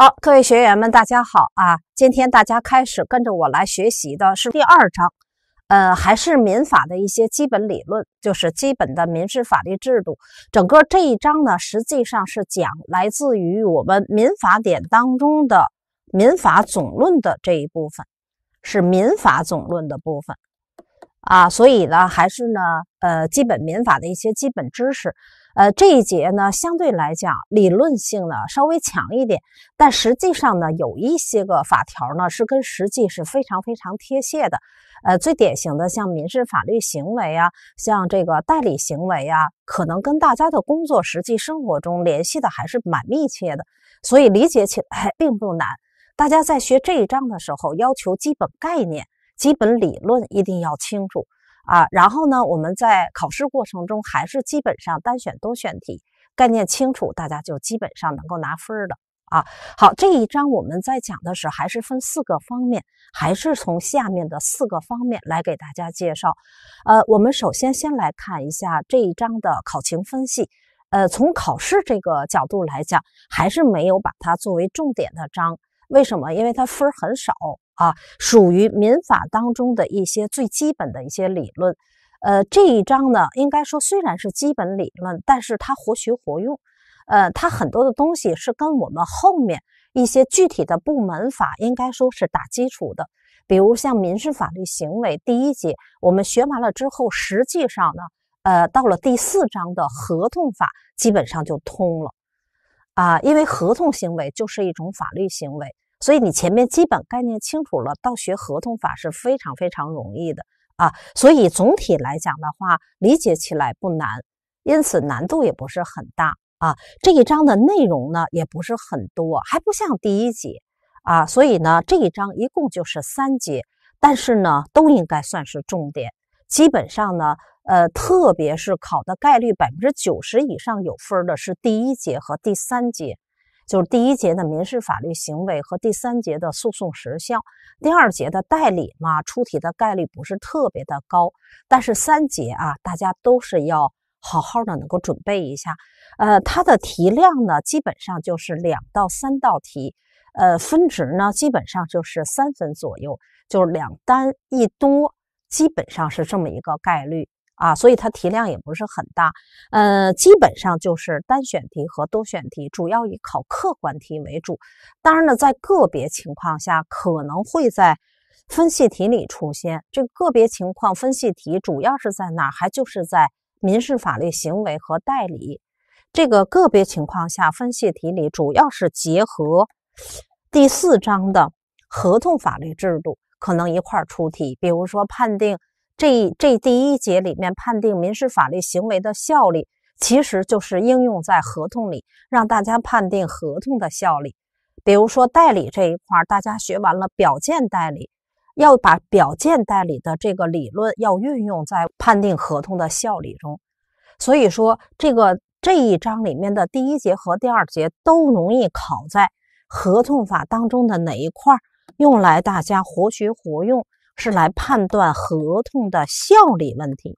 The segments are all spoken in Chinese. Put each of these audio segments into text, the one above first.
好，各位学员们，大家好啊！今天大家开始跟着我来学习的是第二章，呃，还是民法的一些基本理论，就是基本的民事法律制度。整个这一章呢，实际上是讲来自于我们民法典当中的民法总论的这一部分，是民法总论的部分啊。所以呢，还是呢，呃，基本民法的一些基本知识。呃，这一节呢，相对来讲理论性呢稍微强一点，但实际上呢，有一些个法条呢是跟实际是非常非常贴切的。呃，最典型的像民事法律行为啊，像这个代理行为啊，可能跟大家的工作实际生活中联系的还是蛮密切的，所以理解起来并不难。大家在学这一章的时候，要求基本概念、基本理论一定要清楚。啊，然后呢，我们在考试过程中还是基本上单选多选题，概念清楚，大家就基本上能够拿分的啊。好，这一章我们在讲的时候还是分四个方面，还是从下面的四个方面来给大家介绍。呃，我们首先先来看一下这一章的考情分析。呃，从考试这个角度来讲，还是没有把它作为重点的章，为什么？因为它分儿很少。啊，属于民法当中的一些最基本的一些理论，呃，这一章呢，应该说虽然是基本理论，但是它活学活用，呃，它很多的东西是跟我们后面一些具体的部门法应该说是打基础的，比如像民事法律行为第一节，我们学完了之后，实际上呢，呃，到了第四章的合同法，基本上就通了，啊，因为合同行为就是一种法律行为。所以你前面基本概念清楚了，到学合同法是非常非常容易的啊。所以总体来讲的话，理解起来不难，因此难度也不是很大啊。这一章的内容呢，也不是很多，还不像第一节啊。所以呢，这一章一共就是三节，但是呢，都应该算是重点。基本上呢，呃，特别是考的概率百分之九十以上有分的是第一节和第三节。就是第一节的民事法律行为和第三节的诉讼时效，第二节的代理嘛，出题的概率不是特别的高，但是三节啊，大家都是要好好的能够准备一下。呃，它的题量呢，基本上就是两到三道题，呃，分值呢，基本上就是三分左右，就是两单一多，基本上是这么一个概率。啊，所以它题量也不是很大，呃，基本上就是单选题和多选题，主要以考客观题为主。当然呢，在个别情况下可能会在分析题里出现。这个别情况分析题主要是在哪？还就是在民事法律行为和代理这个个别情况下分析题里，主要是结合第四章的合同法律制度可能一块出题，比如说判定。这这第一节里面判定民事法律行为的效力，其实就是应用在合同里，让大家判定合同的效力。比如说代理这一块，大家学完了表见代理，要把表见代理的这个理论要运用在判定合同的效力中。所以说，这个这一章里面的第一节和第二节都容易考在合同法当中的哪一块，用来大家活学活用。是来判断合同的效力问题，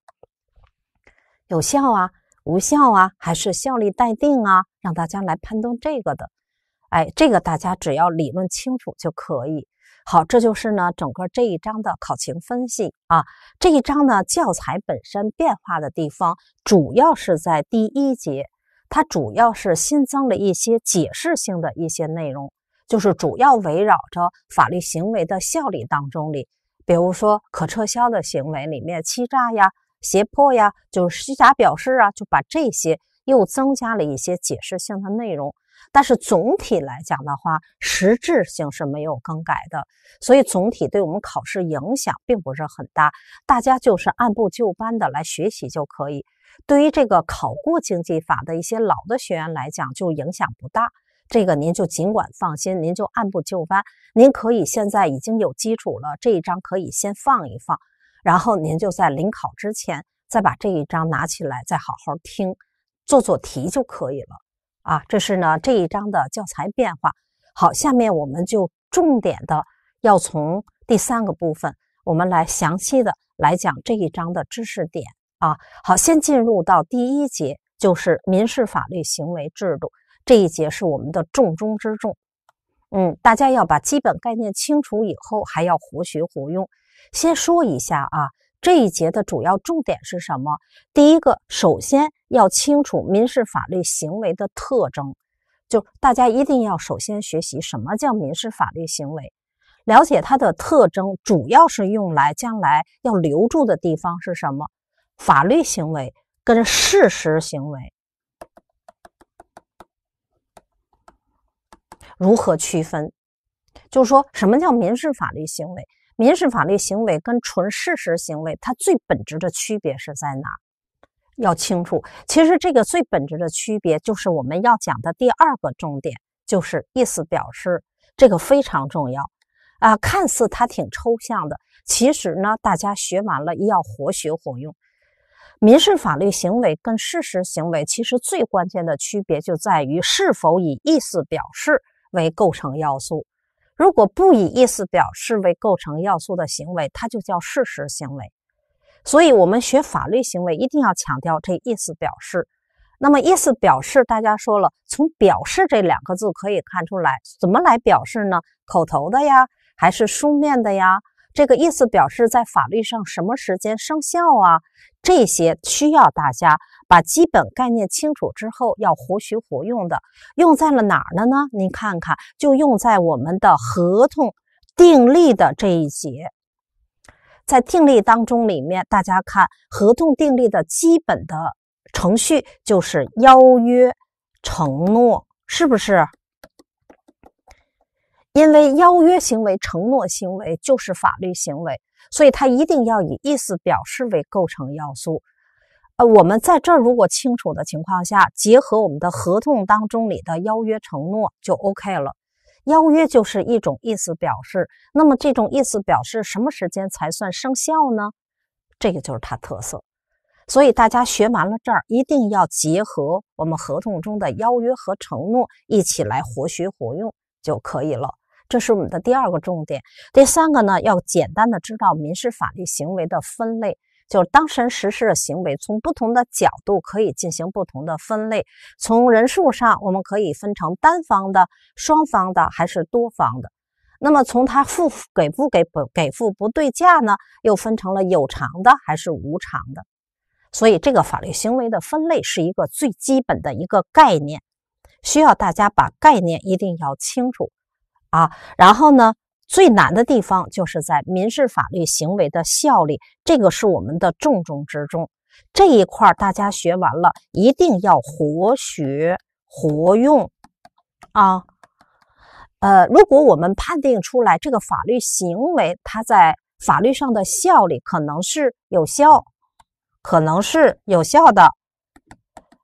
有效啊，无效啊，还是效力待定啊？让大家来判断这个的。哎，这个大家只要理论清楚就可以。好，这就是呢整个这一章的考情分析啊。这一章呢，教材本身变化的地方主要是在第一节，它主要是新增了一些解释性的一些内容，就是主要围绕着法律行为的效力当中里。比如说可撤销的行为里面，欺诈呀、胁迫呀，就是虚假表示啊，就把这些又增加了一些解释性的内容。但是总体来讲的话，实质性是没有更改的，所以总体对我们考试影响并不是很大。大家就是按部就班的来学习就可以。对于这个考过经济法的一些老的学员来讲，就影响不大。这个您就尽管放心，您就按部就班。您可以现在已经有基础了，这一章可以先放一放，然后您就在临考之前再把这一章拿起来，再好好听，做做题就可以了。啊，这是呢这一章的教材变化。好，下面我们就重点的要从第三个部分，我们来详细的来讲这一章的知识点。啊，好，先进入到第一节，就是民事法律行为制度。这一节是我们的重中之重，嗯，大家要把基本概念清楚以后，还要活学活用。先说一下啊，这一节的主要重点是什么？第一个，首先要清楚民事法律行为的特征，就大家一定要首先学习什么叫民事法律行为，了解它的特征，主要是用来将来要留住的地方是什么？法律行为跟事实行为。如何区分？就是说什么叫民事法律行为？民事法律行为跟纯事实行为，它最本质的区别是在哪？要清楚。其实这个最本质的区别，就是我们要讲的第二个重点，就是意思表示，这个非常重要啊！看似它挺抽象的，其实呢，大家学完了要活学活用。民事法律行为跟事实行为，其实最关键的区别就在于是否以意思表示。为构成要素，如果不以意思表示为构成要素的行为，它就叫事实行为。所以，我们学法律行为一定要强调这意思表示。那么，意思表示，大家说了，从“表示”这两个字可以看出来，怎么来表示呢？口头的呀，还是书面的呀？这个意思表示在法律上什么时间生效啊？这些需要大家把基本概念清楚之后，要活学活用的，用在了哪儿了呢？您看看，就用在我们的合同订立的这一节，在订立当中里面，大家看合同订立的基本的程序就是邀约、承诺，是不是？因为邀约行为、承诺行为就是法律行为，所以它一定要以意思表示为构成要素。呃，我们在这儿如果清楚的情况下，结合我们的合同当中里的邀约、承诺就 OK 了。邀约就是一种意思表示，那么这种意思表示什么时间才算生效呢？这个就是它特色。所以大家学完了这儿，一定要结合我们合同中的邀约和承诺一起来活学活用就可以了。这是我们的第二个重点。第三个呢，要简单的知道民事法律行为的分类，就是当事人实施的行为，从不同的角度可以进行不同的分类。从人数上，我们可以分成单方的、双方的还是多方的。那么从他付给不给不给付不对价呢，又分成了有偿的还是无偿的。所以，这个法律行为的分类是一个最基本的一个概念，需要大家把概念一定要清楚。啊，然后呢，最难的地方就是在民事法律行为的效力，这个是我们的重中之重。这一块大家学完了，一定要活学活用啊。呃，如果我们判定出来这个法律行为，它在法律上的效力可能是有效，可能是有效的，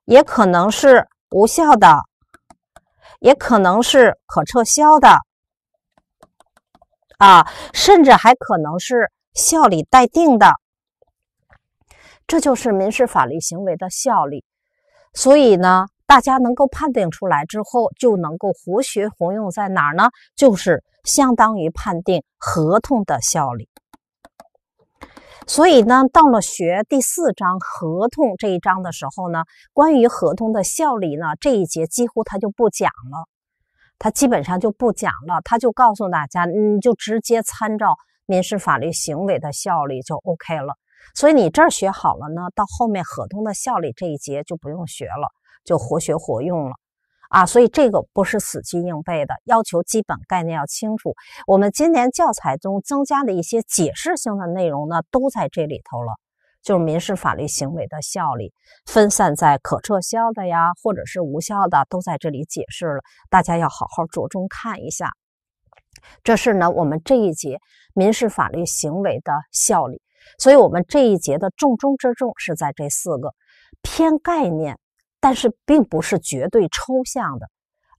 也可能是无效的，也可能是可撤销的。啊，甚至还可能是效力待定的，这就是民事法律行为的效力。所以呢，大家能够判定出来之后，就能够活学活用在哪儿呢？就是相当于判定合同的效力。所以呢，到了学第四章合同这一章的时候呢，关于合同的效力呢，这一节几乎他就不讲了。他基本上就不讲了，他就告诉大家，你就直接参照民事法律行为的效力就 OK 了。所以你这儿学好了呢，到后面合同的效力这一节就不用学了，就活学活用了啊。所以这个不是死记硬背的，要求基本概念要清楚。我们今年教材中增加的一些解释性的内容呢，都在这里头了。就是民事法律行为的效力，分散在可撤销的呀，或者是无效的，都在这里解释了。大家要好好着重看一下。这是呢，我们这一节民事法律行为的效力。所以，我们这一节的重中之重是在这四个偏概念，但是并不是绝对抽象的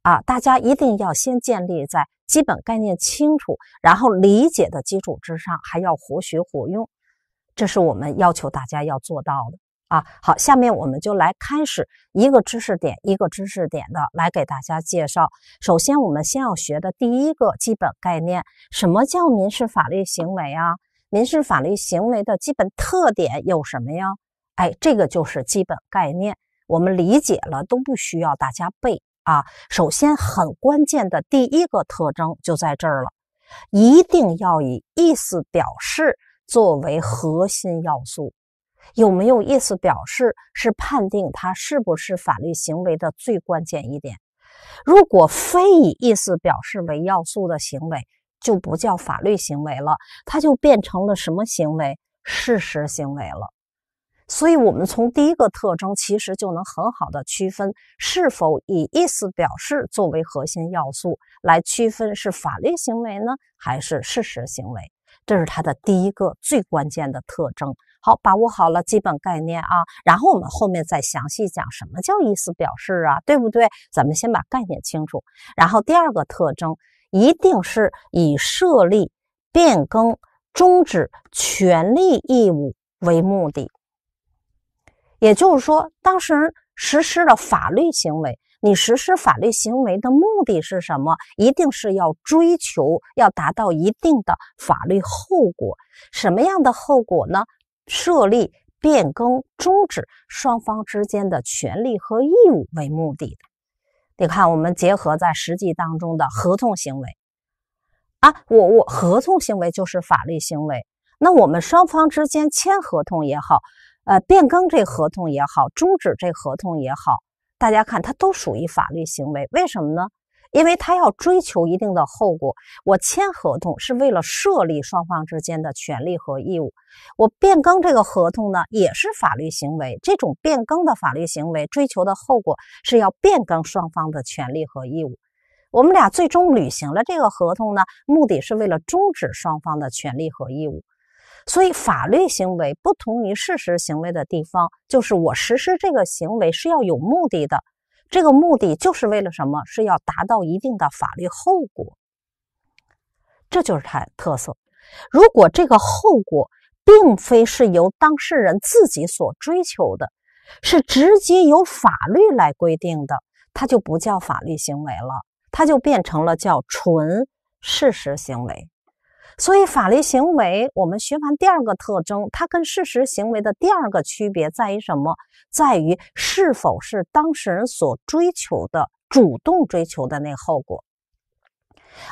啊。大家一定要先建立在基本概念清楚，然后理解的基础之上，还要活学活用。这是我们要求大家要做到的啊！好，下面我们就来开始一个知识点一个知识点的来给大家介绍。首先，我们先要学的第一个基本概念，什么叫民事法律行为啊？民事法律行为的基本特点有什么呀？哎，这个就是基本概念，我们理解了都不需要大家背啊。首先，很关键的第一个特征就在这儿了，一定要以意思表示。作为核心要素，有没有意思表示是判定它是不是法律行为的最关键一点。如果非以意思表示为要素的行为，就不叫法律行为了，它就变成了什么行为？事实行为了。所以，我们从第一个特征，其实就能很好的区分是否以意思表示作为核心要素来区分是法律行为呢，还是事实行为。这是它的第一个最关键的特征。好，把握好了基本概念啊，然后我们后面再详细讲什么叫意思表示啊，对不对？咱们先把概念清楚。然后第二个特征，一定是以设立、变更、终止权利义务为目的。也就是说，当事人实施了法律行为。你实施法律行为的目的是什么？一定是要追求，要达到一定的法律后果。什么样的后果呢？设立、变更、终止双方之间的权利和义务为目的。你看，我们结合在实际当中的合同行为啊，我我合同行为就是法律行为。那我们双方之间签合同也好，呃，变更这合同也好，终止这合同也好。大家看，它都属于法律行为，为什么呢？因为它要追求一定的后果。我签合同是为了设立双方之间的权利和义务，我变更这个合同呢，也是法律行为。这种变更的法律行为追求的后果是要变更双方的权利和义务。我们俩最终履行了这个合同呢，目的是为了终止双方的权利和义务。所以，法律行为不同于事实行为的地方，就是我实施这个行为是要有目的的，这个目的就是为了什么？是要达到一定的法律后果，这就是它特色。如果这个后果并非是由当事人自己所追求的，是直接由法律来规定的，它就不叫法律行为了，它就变成了叫纯事实行为。所以，法律行为我们学完第二个特征，它跟事实行为的第二个区别在于什么？在于是否是当事人所追求的、主动追求的那个后果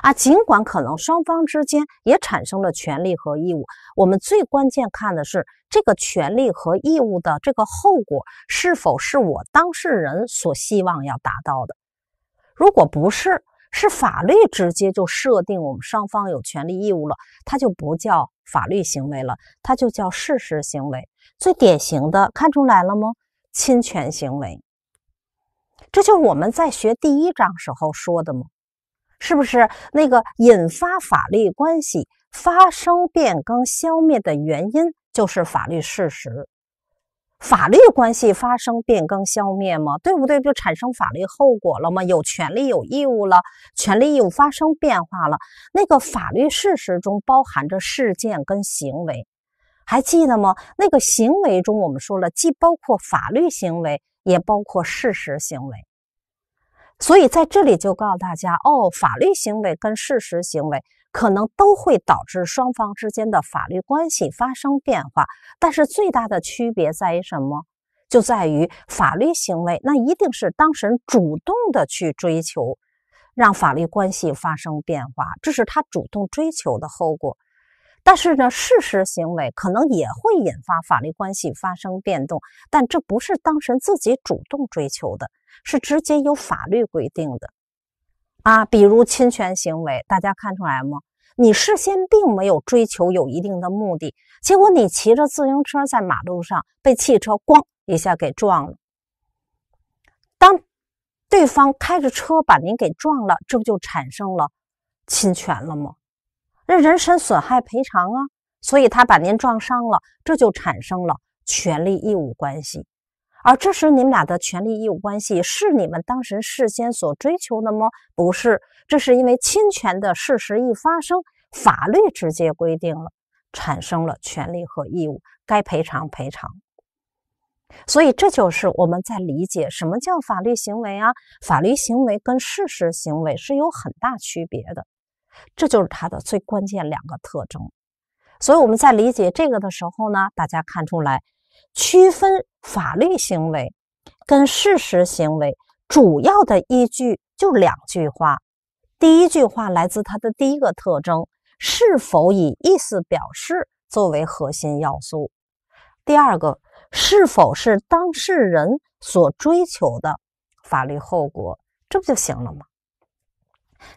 啊？尽管可能双方之间也产生了权利和义务，我们最关键看的是这个权利和义务的这个后果是否是我当事人所希望要达到的。如果不是。是法律直接就设定我们双方有权利义务了，它就不叫法律行为了，它就叫事实行为。最典型的，看出来了吗？侵权行为，这就是我们在学第一章时候说的吗？是不是那个引发法律关系发生变更、消灭的原因就是法律事实？法律关系发生变更、消灭吗？对不对？就产生法律后果了吗？有权利、有义务了，权利义务发生变化了。那个法律事实中包含着事件跟行为，还记得吗？那个行为中，我们说了，既包括法律行为，也包括事实行为。所以在这里就告诉大家哦，法律行为跟事实行为。可能都会导致双方之间的法律关系发生变化，但是最大的区别在于什么？就在于法律行为，那一定是当事人主动的去追求，让法律关系发生变化，这是他主动追求的后果。但是呢，事实行为可能也会引发法律关系发生变动，但这不是当事人自己主动追求的，是直接由法律规定的。啊，比如侵权行为，大家看出来吗？你事先并没有追求有一定的目的，结果你骑着自行车在马路上被汽车咣一下给撞了。当对方开着车把您给撞了，这不就产生了侵权了吗？那人身损害赔偿啊，所以他把您撞伤了，这就产生了权利义务关系。而这是你们俩的权利义务关系，是你们当时事先所追求的吗？不是，这是因为侵权的事实一发生，法律直接规定了，产生了权利和义务，该赔偿赔偿。所以这就是我们在理解什么叫法律行为啊，法律行为跟事实行为是有很大区别的，这就是它的最关键两个特征。所以我们在理解这个的时候呢，大家看出来。区分法律行为跟事实行为，主要的依据就两句话。第一句话来自它的第一个特征，是否以意思表示作为核心要素；第二个，是否是当事人所追求的法律后果，这不就行了吗？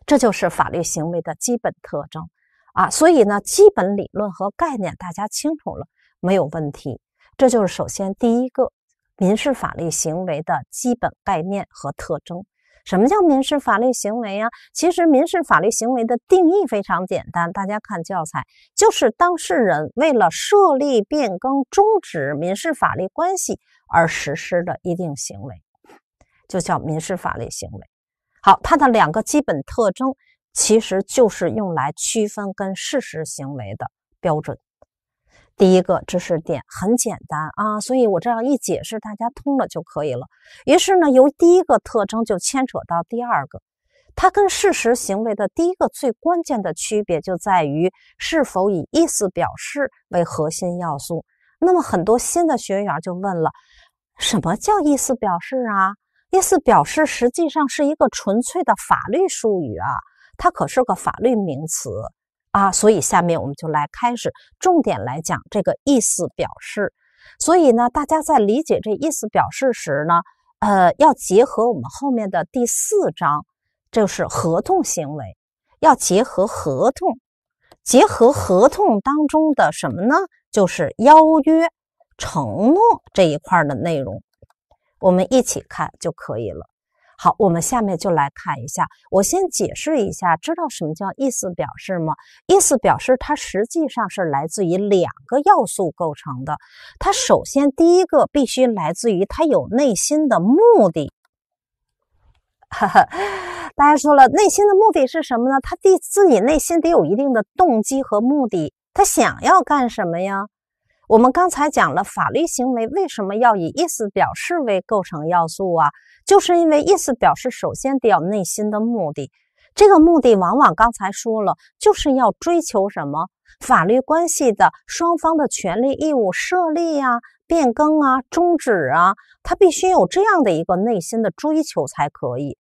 这就是法律行为的基本特征啊。所以呢，基本理论和概念大家清楚了没有问题？这就是首先第一个民事法律行为的基本概念和特征。什么叫民事法律行为呀？其实民事法律行为的定义非常简单，大家看教材，就是当事人为了设立、变更、终止民事法律关系而实施的一定行为，就叫民事法律行为。好，它的两个基本特征，其实就是用来区分跟事实行为的标准。第一个知识点很简单啊，所以我这样一解释，大家通了就可以了。于是呢，由第一个特征就牵扯到第二个，它跟事实行为的第一个最关键的区别就在于是否以意思表示为核心要素。那么很多新的学员就问了，什么叫意思表示啊？意思表示实际上是一个纯粹的法律术语啊，它可是个法律名词。啊，所以下面我们就来开始重点来讲这个意思表示。所以呢，大家在理解这意思表示时呢，呃，要结合我们后面的第四章，就是合同行为，要结合合同，结合合同当中的什么呢？就是邀约、承诺这一块的内容，我们一起看就可以了。好，我们下面就来看一下。我先解释一下，知道什么叫意思表示吗？意思表示它实际上是来自于两个要素构成的。它首先第一个必须来自于他有内心的目的。哈哈，大家说了，内心的目的是什么呢？他第自己内心得有一定的动机和目的，他想要干什么呀？我们刚才讲了，法律行为为什么要以意思表示为构成要素啊？就是因为意思表示首先得有内心的目的，这个目的往往刚才说了，就是要追求什么法律关系的双方的权利义务设立啊、变更啊、终止啊，它必须有这样的一个内心的追求才可以。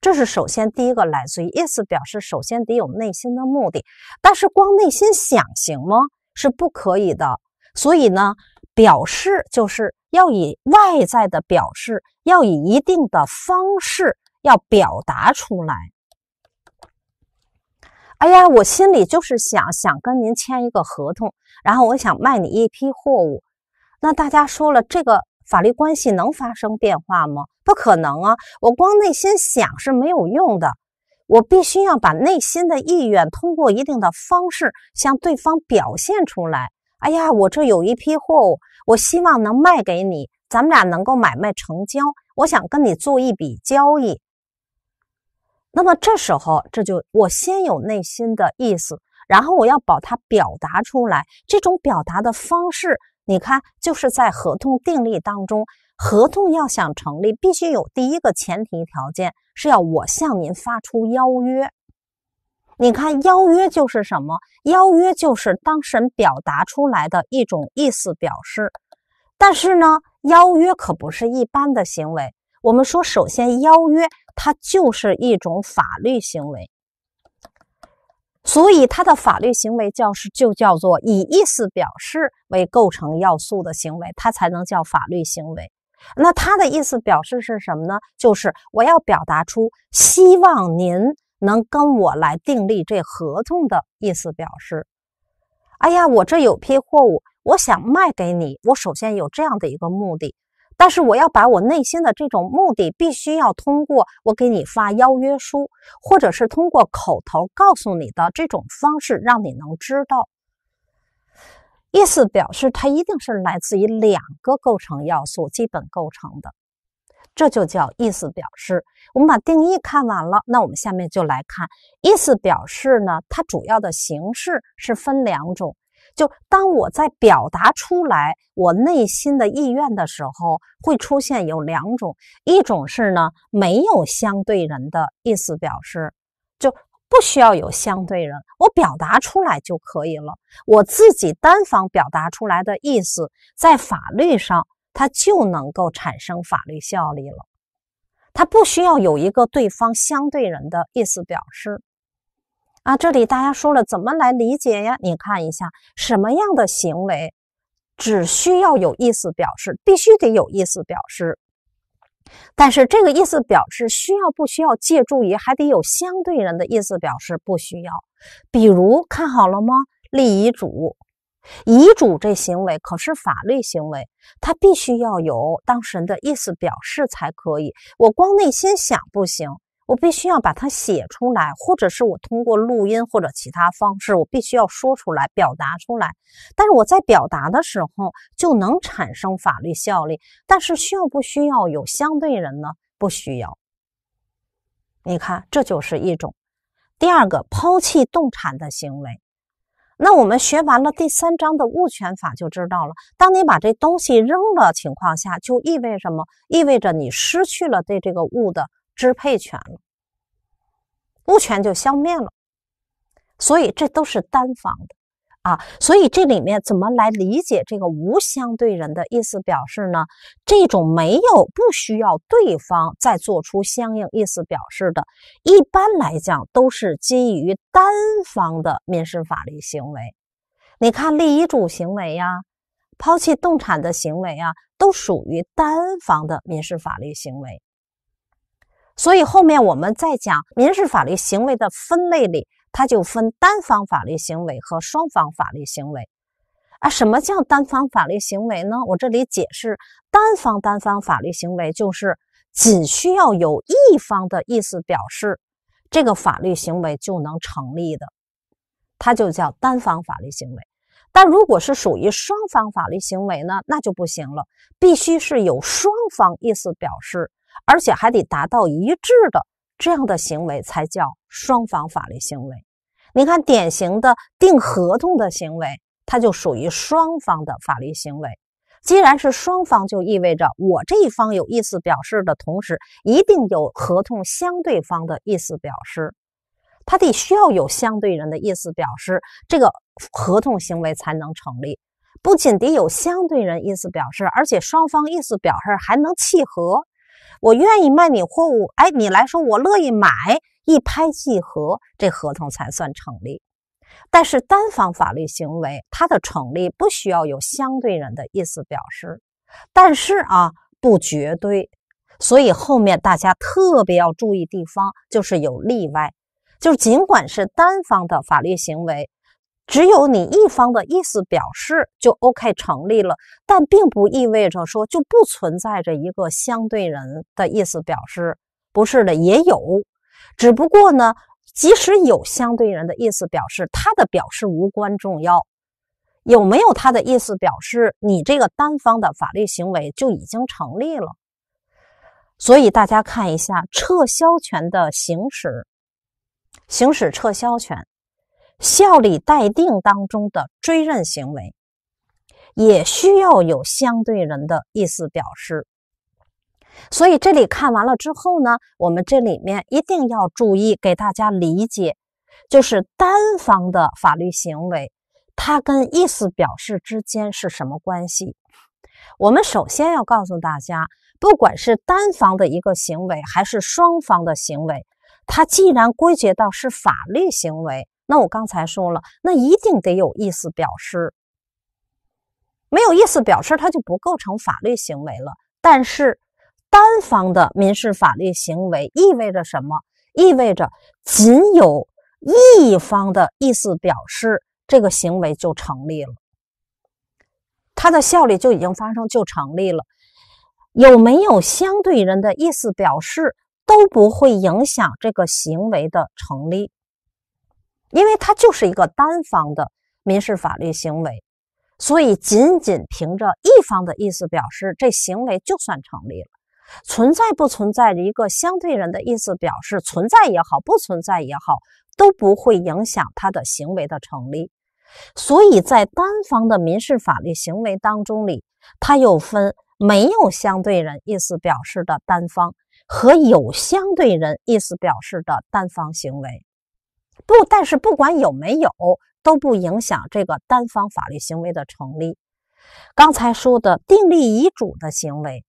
这是首先第一个来自于意思表示，首先得有内心的目的。但是光内心想行吗？是不可以的。所以呢，表示就是要以外在的表示，要以一定的方式要表达出来。哎呀，我心里就是想想跟您签一个合同，然后我想卖你一批货物。那大家说了，这个法律关系能发生变化吗？不可能啊！我光内心想是没有用的，我必须要把内心的意愿通过一定的方式向对方表现出来。哎呀，我这有一批货物，我希望能卖给你，咱们俩能够买卖成交。我想跟你做一笔交易。那么这时候，这就我先有内心的意思，然后我要把它表达出来。这种表达的方式，你看，就是在合同订立当中，合同要想成立，必须有第一个前提条件，是要我向您发出邀约。你看，邀约就是什么？邀约就是当事人表达出来的一种意思表示。但是呢，邀约可不是一般的行为。我们说，首先，邀约它就是一种法律行为，所以它的法律行为叫是就叫做以意思表示为构成要素的行为，它才能叫法律行为。那它的意思表示是什么呢？就是我要表达出希望您。能跟我来订立这合同的意思表示，哎呀，我这有批货物，我想卖给你，我首先有这样的一个目的，但是我要把我内心的这种目的，必须要通过我给你发邀约书，或者是通过口头告诉你的这种方式，让你能知道。意思表示它一定是来自于两个构成要素基本构成的。这就叫意思表示。我们把定义看完了，那我们下面就来看意思表示呢？它主要的形式是分两种。就当我在表达出来我内心的意愿的时候，会出现有两种，一种是呢没有相对人的意思表示，就不需要有相对人，我表达出来就可以了。我自己单方表达出来的意思，在法律上。它就能够产生法律效力了，它不需要有一个对方相对人的意思表示啊。这里大家说了，怎么来理解呀？你看一下什么样的行为，只需要有意思表示，必须得有意思表示。但是这个意思表示需要不需要借助于，还得有相对人的意思表示？不需要。比如，看好了吗？立遗嘱。遗嘱这行为可是法律行为，它必须要有当事人的意思表示才可以。我光内心想不行，我必须要把它写出来，或者是我通过录音或者其他方式，我必须要说出来，表达出来。但是我在表达的时候就能产生法律效力，但是需要不需要有相对人呢？不需要。你看，这就是一种第二个抛弃动产的行为。那我们学完了第三章的物权法，就知道了。当你把这东西扔了情况下，就意味什么？意味着你失去了对这个物的支配权了，物权就消灭了。所以，这都是单方的。啊，所以这里面怎么来理解这个无相对人的意思表示呢？这种没有不需要对方再做出相应意思表示的，一般来讲都是基于单方的民事法律行为。你看，立遗嘱行为呀，抛弃动产的行为啊，都属于单方的民事法律行为。所以后面我们再讲民事法律行为的分类里。它就分单方法律行为和双方法律行为，啊，什么叫单方法律行为呢？我这里解释，单方单方法律行为就是仅需要有一方的意思表示，这个法律行为就能成立的，它就叫单方法律行为。但如果是属于双方法律行为呢，那就不行了，必须是有双方意思表示，而且还得达到一致的，这样的行为才叫。双方法律行为，你看典型的订合同的行为，它就属于双方的法律行为。既然是双方，就意味着我这一方有意思表示的同时，一定有合同相对方的意思表示，他得需要有相对人的意思表示，这个合同行为才能成立。不仅得有相对人意思表示，而且双方意思表示还能契合。我愿意卖你货物，哎，你来说我乐意买。一拍即合，这合同才算成立。但是单方法律行为，它的成立不需要有相对人的意思表示。但是啊，不绝对，所以后面大家特别要注意地方就是有例外，就是尽管是单方的法律行为，只有你一方的意思表示就 OK 成立了，但并不意味着说就不存在着一个相对人的意思表示，不是的，也有。只不过呢，即使有相对人的意思表示，他的表示无关重要，有没有他的意思表示，你这个单方的法律行为就已经成立了。所以大家看一下，撤销权的行使，行使撤销权，效力待定当中的追认行为，也需要有相对人的意思表示。所以这里看完了之后呢，我们这里面一定要注意给大家理解，就是单方的法律行为，它跟意思表示之间是什么关系？我们首先要告诉大家，不管是单方的一个行为，还是双方的行为，它既然归结到是法律行为，那我刚才说了，那一定得有意思表示，没有意思表示，它就不构成法律行为了。但是。单方的民事法律行为意味着什么？意味着仅有一方的意思表示，这个行为就成立了，它的效力就已经发生，就成立了。有没有相对人的意思表示都不会影响这个行为的成立，因为它就是一个单方的民事法律行为，所以仅仅凭着一方的意思表示，这行为就算成立了。存在不存在的一个相对人的意思表示，存在也好，不存在也好，都不会影响他的行为的成立。所以在单方的民事法律行为当中里，它又分没有相对人意思表示的单方和有相对人意思表示的单方行为。不，但是不管有没有，都不影响这个单方法律行为的成立。刚才说的订立遗嘱的行为。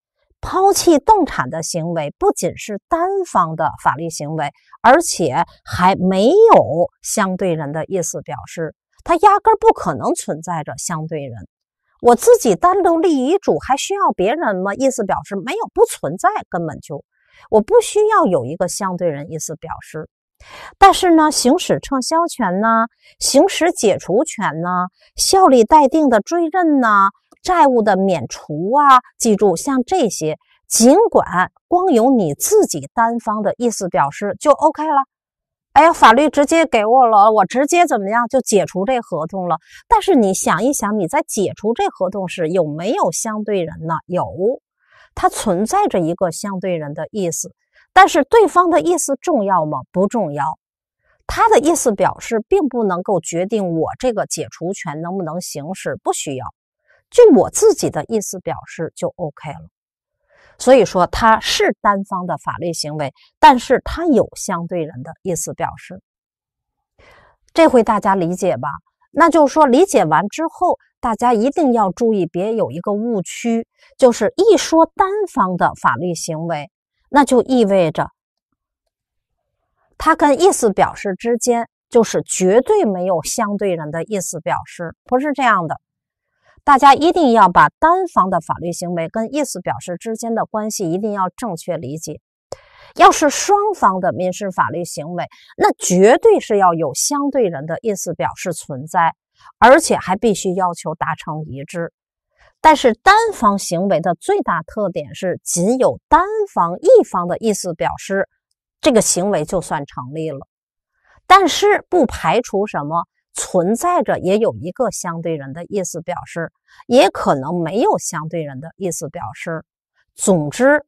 抛弃动产的行为不仅是单方的法律行为，而且还没有相对人的意思表示，它压根儿不可能存在着相对人。我自己单独立遗嘱还需要别人吗？意思表示没有，不存在，根本就我不需要有一个相对人意思表示。但是呢，行使撤销权呢，行使解除权呢，效力待定的追认呢。债务的免除啊，记住像这些，尽管光有你自己单方的意思表示就 OK 了。哎呀，法律直接给我了，我直接怎么样就解除这合同了？但是你想一想，你在解除这合同时有没有相对人呢？有，它存在着一个相对人的意思，但是对方的意思重要吗？不重要，他的意思表示并不能够决定我这个解除权能不能行使，不需要。就我自己的意思表示就 OK 了，所以说他是单方的法律行为，但是他有相对人的意思表示。这回大家理解吧？那就是说理解完之后，大家一定要注意，别有一个误区，就是一说单方的法律行为，那就意味着他跟意思表示之间就是绝对没有相对人的意思表示，不是这样的。大家一定要把单方的法律行为跟意思表示之间的关系一定要正确理解。要是双方的民事法律行为，那绝对是要有相对人的意思表示存在，而且还必须要求达成一致。但是单方行为的最大特点是仅有单方一方的意思表示，这个行为就算成立了。但是不排除什么？存在着也有一个相对人的意思表示，也可能没有相对人的意思表示。总之，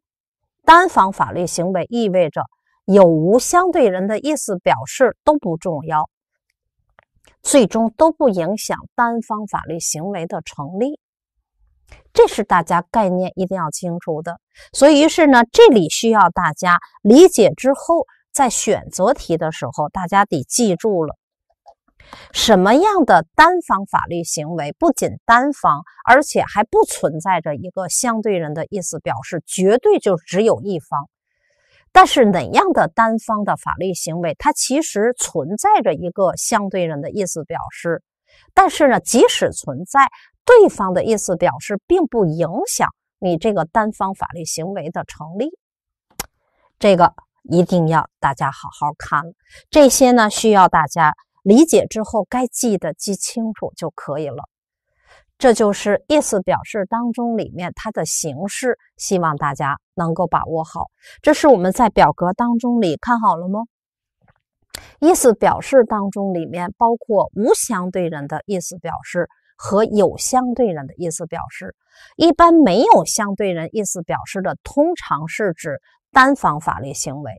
单方法律行为意味着有无相对人的意思表示都不重要，最终都不影响单方法律行为的成立。这是大家概念一定要清楚的。所以，于是呢，这里需要大家理解之后，在选择题的时候，大家得记住了。什么样的单方法律行为，不仅单方，而且还不存在着一个相对人的意思表示，绝对就只有一方。但是哪样的单方的法律行为，它其实存在着一个相对人的意思表示，但是呢，即使存在对方的意思表示，并不影响你这个单方法律行为的成立。这个一定要大家好好看。这些呢，需要大家。理解之后，该记的记清楚就可以了。这就是意思表示当中里面它的形式，希望大家能够把握好。这是我们在表格当中里看好了吗？意思表示当中里面包括无相对人的意思表示和有相对人的意思表示。一般没有相对人意思表示的，通常是指单方法律行为，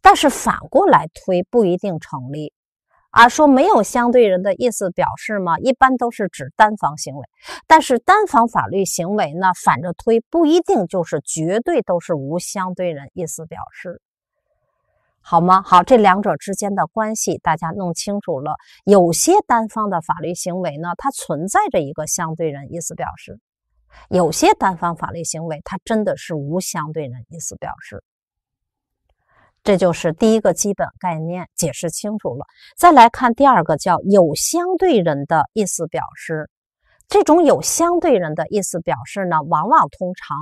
但是反过来推不一定成立。啊，说没有相对人的意思表示吗？一般都是指单方行为，但是单方法律行为呢？反着推不一定就是绝对都是无相对人意思表示，好吗？好，这两者之间的关系大家弄清楚了。有些单方的法律行为呢，它存在着一个相对人意思表示；有些单方法律行为，它真的是无相对人意思表示。这就是第一个基本概念，解释清楚了。再来看第二个，叫有相对人的意思表示。这种有相对人的意思表示呢，往往通常、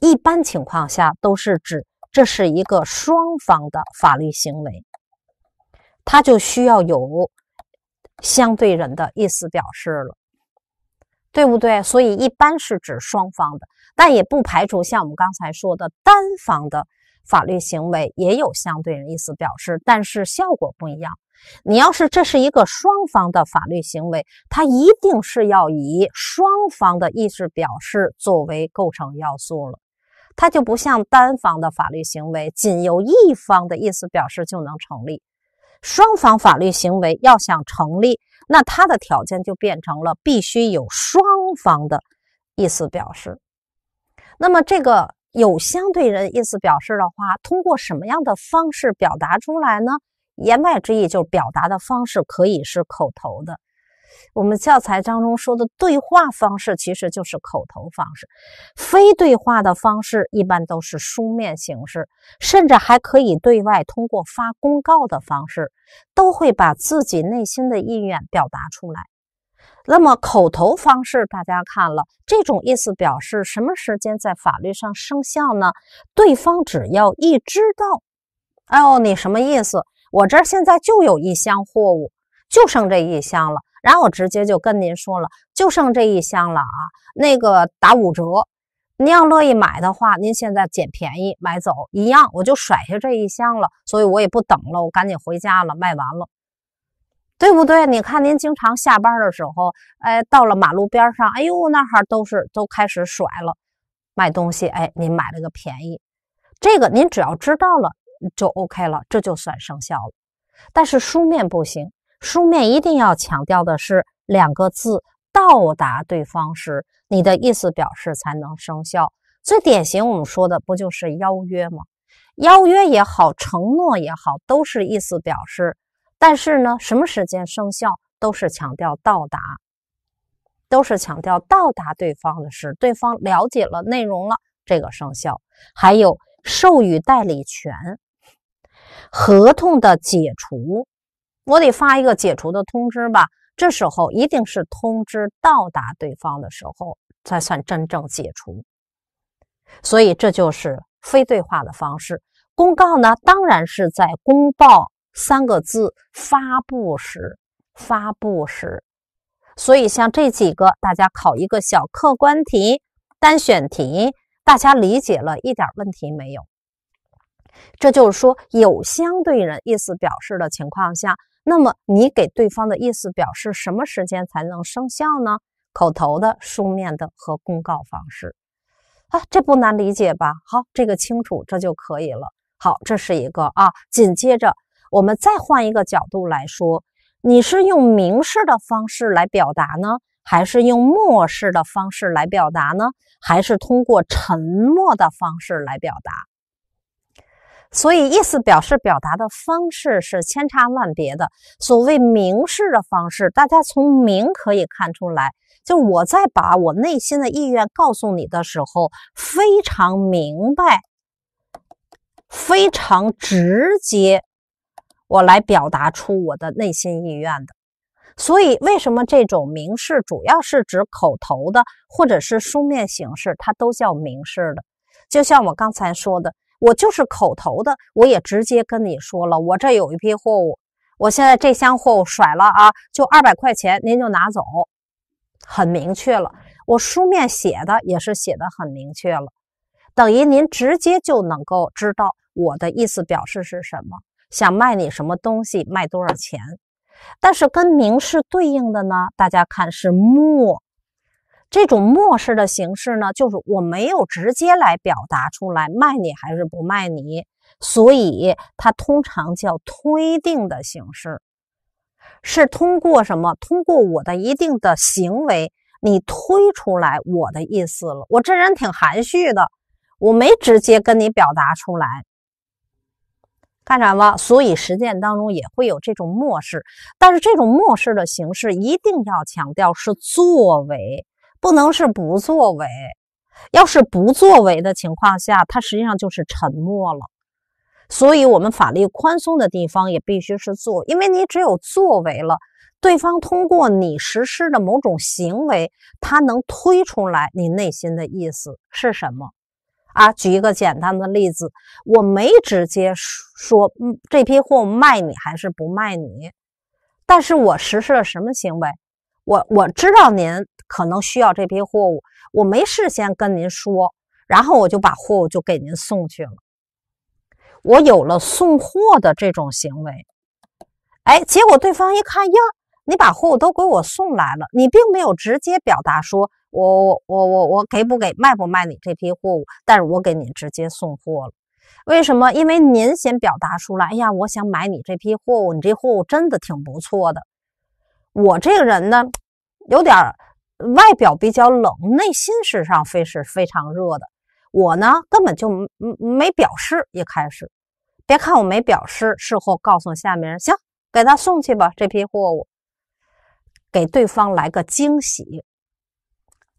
一般情况下都是指这是一个双方的法律行为，它就需要有相对人的意思表示了，对不对？所以一般是指双方的，但也不排除像我们刚才说的单方的。法律行为也有相对意思表示，但是效果不一样。你要是这是一个双方的法律行为，它一定是要以双方的意思表示作为构成要素了，它就不像单方的法律行为，仅由一方的意思表示就能成立。双方法律行为要想成立，那它的条件就变成了必须有双方的意思表示。那么这个。有相对人意思表示的话，通过什么样的方式表达出来呢？言外之意就是表达的方式可以是口头的。我们教材当中说的对话方式，其实就是口头方式。非对话的方式一般都是书面形式，甚至还可以对外通过发公告的方式，都会把自己内心的意愿表达出来。那么口头方式，大家看了这种意思表示，什么时间在法律上生效呢？对方只要一知道，哎呦，你什么意思？我这儿现在就有一箱货物，就剩这一箱了。然后我直接就跟您说了，就剩这一箱了啊。那个打五折，您要乐意买的话，您现在捡便宜买走一样，我就甩下这一箱了。所以我也不等了，我赶紧回家了，卖完了。对不对？你看，您经常下班的时候，哎，到了马路边上，哎呦，那哈都是都开始甩了，卖东西。哎，您买了个便宜，这个您只要知道了就 OK 了，这就算生效了。但是书面不行，书面一定要强调的是两个字：到达对方时，你的意思表示才能生效。最典型，我们说的不就是邀约吗？邀约也好，承诺也好，都是意思表示。但是呢，什么时间生效都是强调到达，都是强调到达对方的事，对方了解了内容了，这个生效。还有授予代理权，合同的解除，我得发一个解除的通知吧。这时候一定是通知到达对方的时候，才算真正解除。所以这就是非对话的方式。公告呢，当然是在公报。三个字发布时，发布时，所以像这几个，大家考一个小客观题、单选题，大家理解了一点问题没有？这就是说，有相对人意思表示的情况下，那么你给对方的意思表示什么时间才能生效呢？口头的、书面的和公告方式啊，这不难理解吧？好，这个清楚，这就可以了。好，这是一个啊，紧接着。我们再换一个角度来说，你是用明示的方式来表达呢，还是用默示的方式来表达呢？还是通过沉默的方式来表达？所以，意思表示表达的方式是千差万别的。所谓明示的方式，大家从“明”可以看出来，就我在把我内心的意愿告诉你的时候，非常明白，非常直接。我来表达出我的内心意愿的，所以为什么这种明示主要是指口头的或者是书面形式，它都叫明示的。就像我刚才说的，我就是口头的，我也直接跟你说了，我这有一批货物，我现在这箱货物甩了啊，就二百块钱，您就拿走，很明确了。我书面写的也是写的很明确了，等于您直接就能够知道我的意思表示是什么。想卖你什么东西，卖多少钱？但是跟明示对应的呢？大家看是默，这种漠视的形式呢，就是我没有直接来表达出来，卖你还是不卖你？所以它通常叫推定的形式，是通过什么？通过我的一定的行为，你推出来我的意思了。我这人挺含蓄的，我没直接跟你表达出来。干什么？所以实践当中也会有这种漠视，但是这种漠视的形式一定要强调是作为，不能是不作为。要是不作为的情况下，它实际上就是沉默了。所以我们法律宽松的地方也必须是做，因为你只有作为了，对方通过你实施的某种行为，他能推出来你内心的意思是什么。啊，举一个简单的例子，我没直接说这批货卖你还是不卖你，但是我实施了什么行为？我我知道您可能需要这批货物，我没事先跟您说，然后我就把货物就给您送去了，我有了送货的这种行为，哎，结果对方一看，呀，你把货物都给我送来了，你并没有直接表达说。我我我我我给不给卖不卖你这批货物？但是我给你直接送货了。为什么？因为您先表达出来，哎呀，我想买你这批货物，你这货物真的挺不错的。我这个人呢，有点外表比较冷，内心事实上非是非常热的。我呢根本就没表示一开始，别看我没表示，事后告诉下面，人，行，给他送去吧，这批货物，给对方来个惊喜。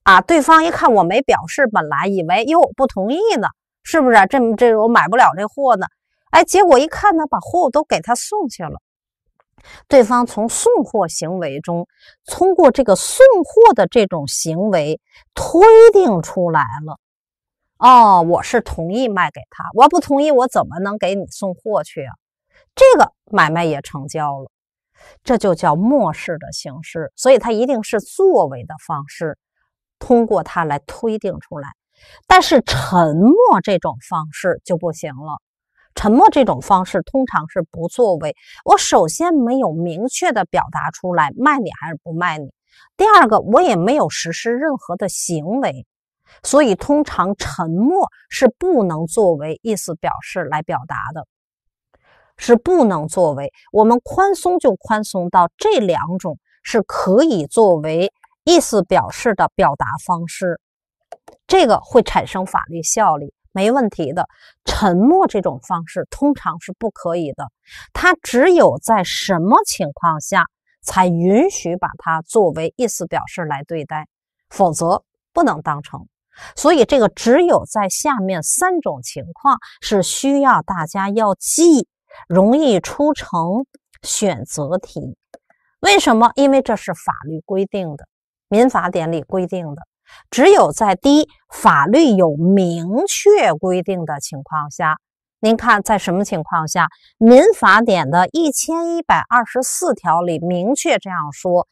啊，对方一看我没表示，本来以为哟不同意呢，是不是啊？这这我买不了这货呢。哎，结果一看，呢，把货都给他送去了。对方从送货行为中，通过这个送货的这种行为推定出来了。哦，我是同意卖给他，我不同意，我怎么能给你送货去啊？这个买卖也成交了，这就叫漠视的形式，所以他一定是作为的方式。通过它来推定出来，但是沉默这种方式就不行了。沉默这种方式通常是不作为。我首先没有明确的表达出来，卖你还是不卖你。第二个，我也没有实施任何的行为，所以通常沉默是不能作为意思表示来表达的，是不能作为。我们宽松就宽松到这两种是可以作为。意思表示的表达方式，这个会产生法律效力，没问题的。沉默这种方式通常是不可以的，它只有在什么情况下才允许把它作为意思表示来对待，否则不能当成。所以，这个只有在下面三种情况是需要大家要记，容易出成选择题。为什么？因为这是法律规定的。民法典里规定的，只有在第一法律有明确规定的情况下，您看在什么情况下？民法典的一千一百二十四条里明确这样说：，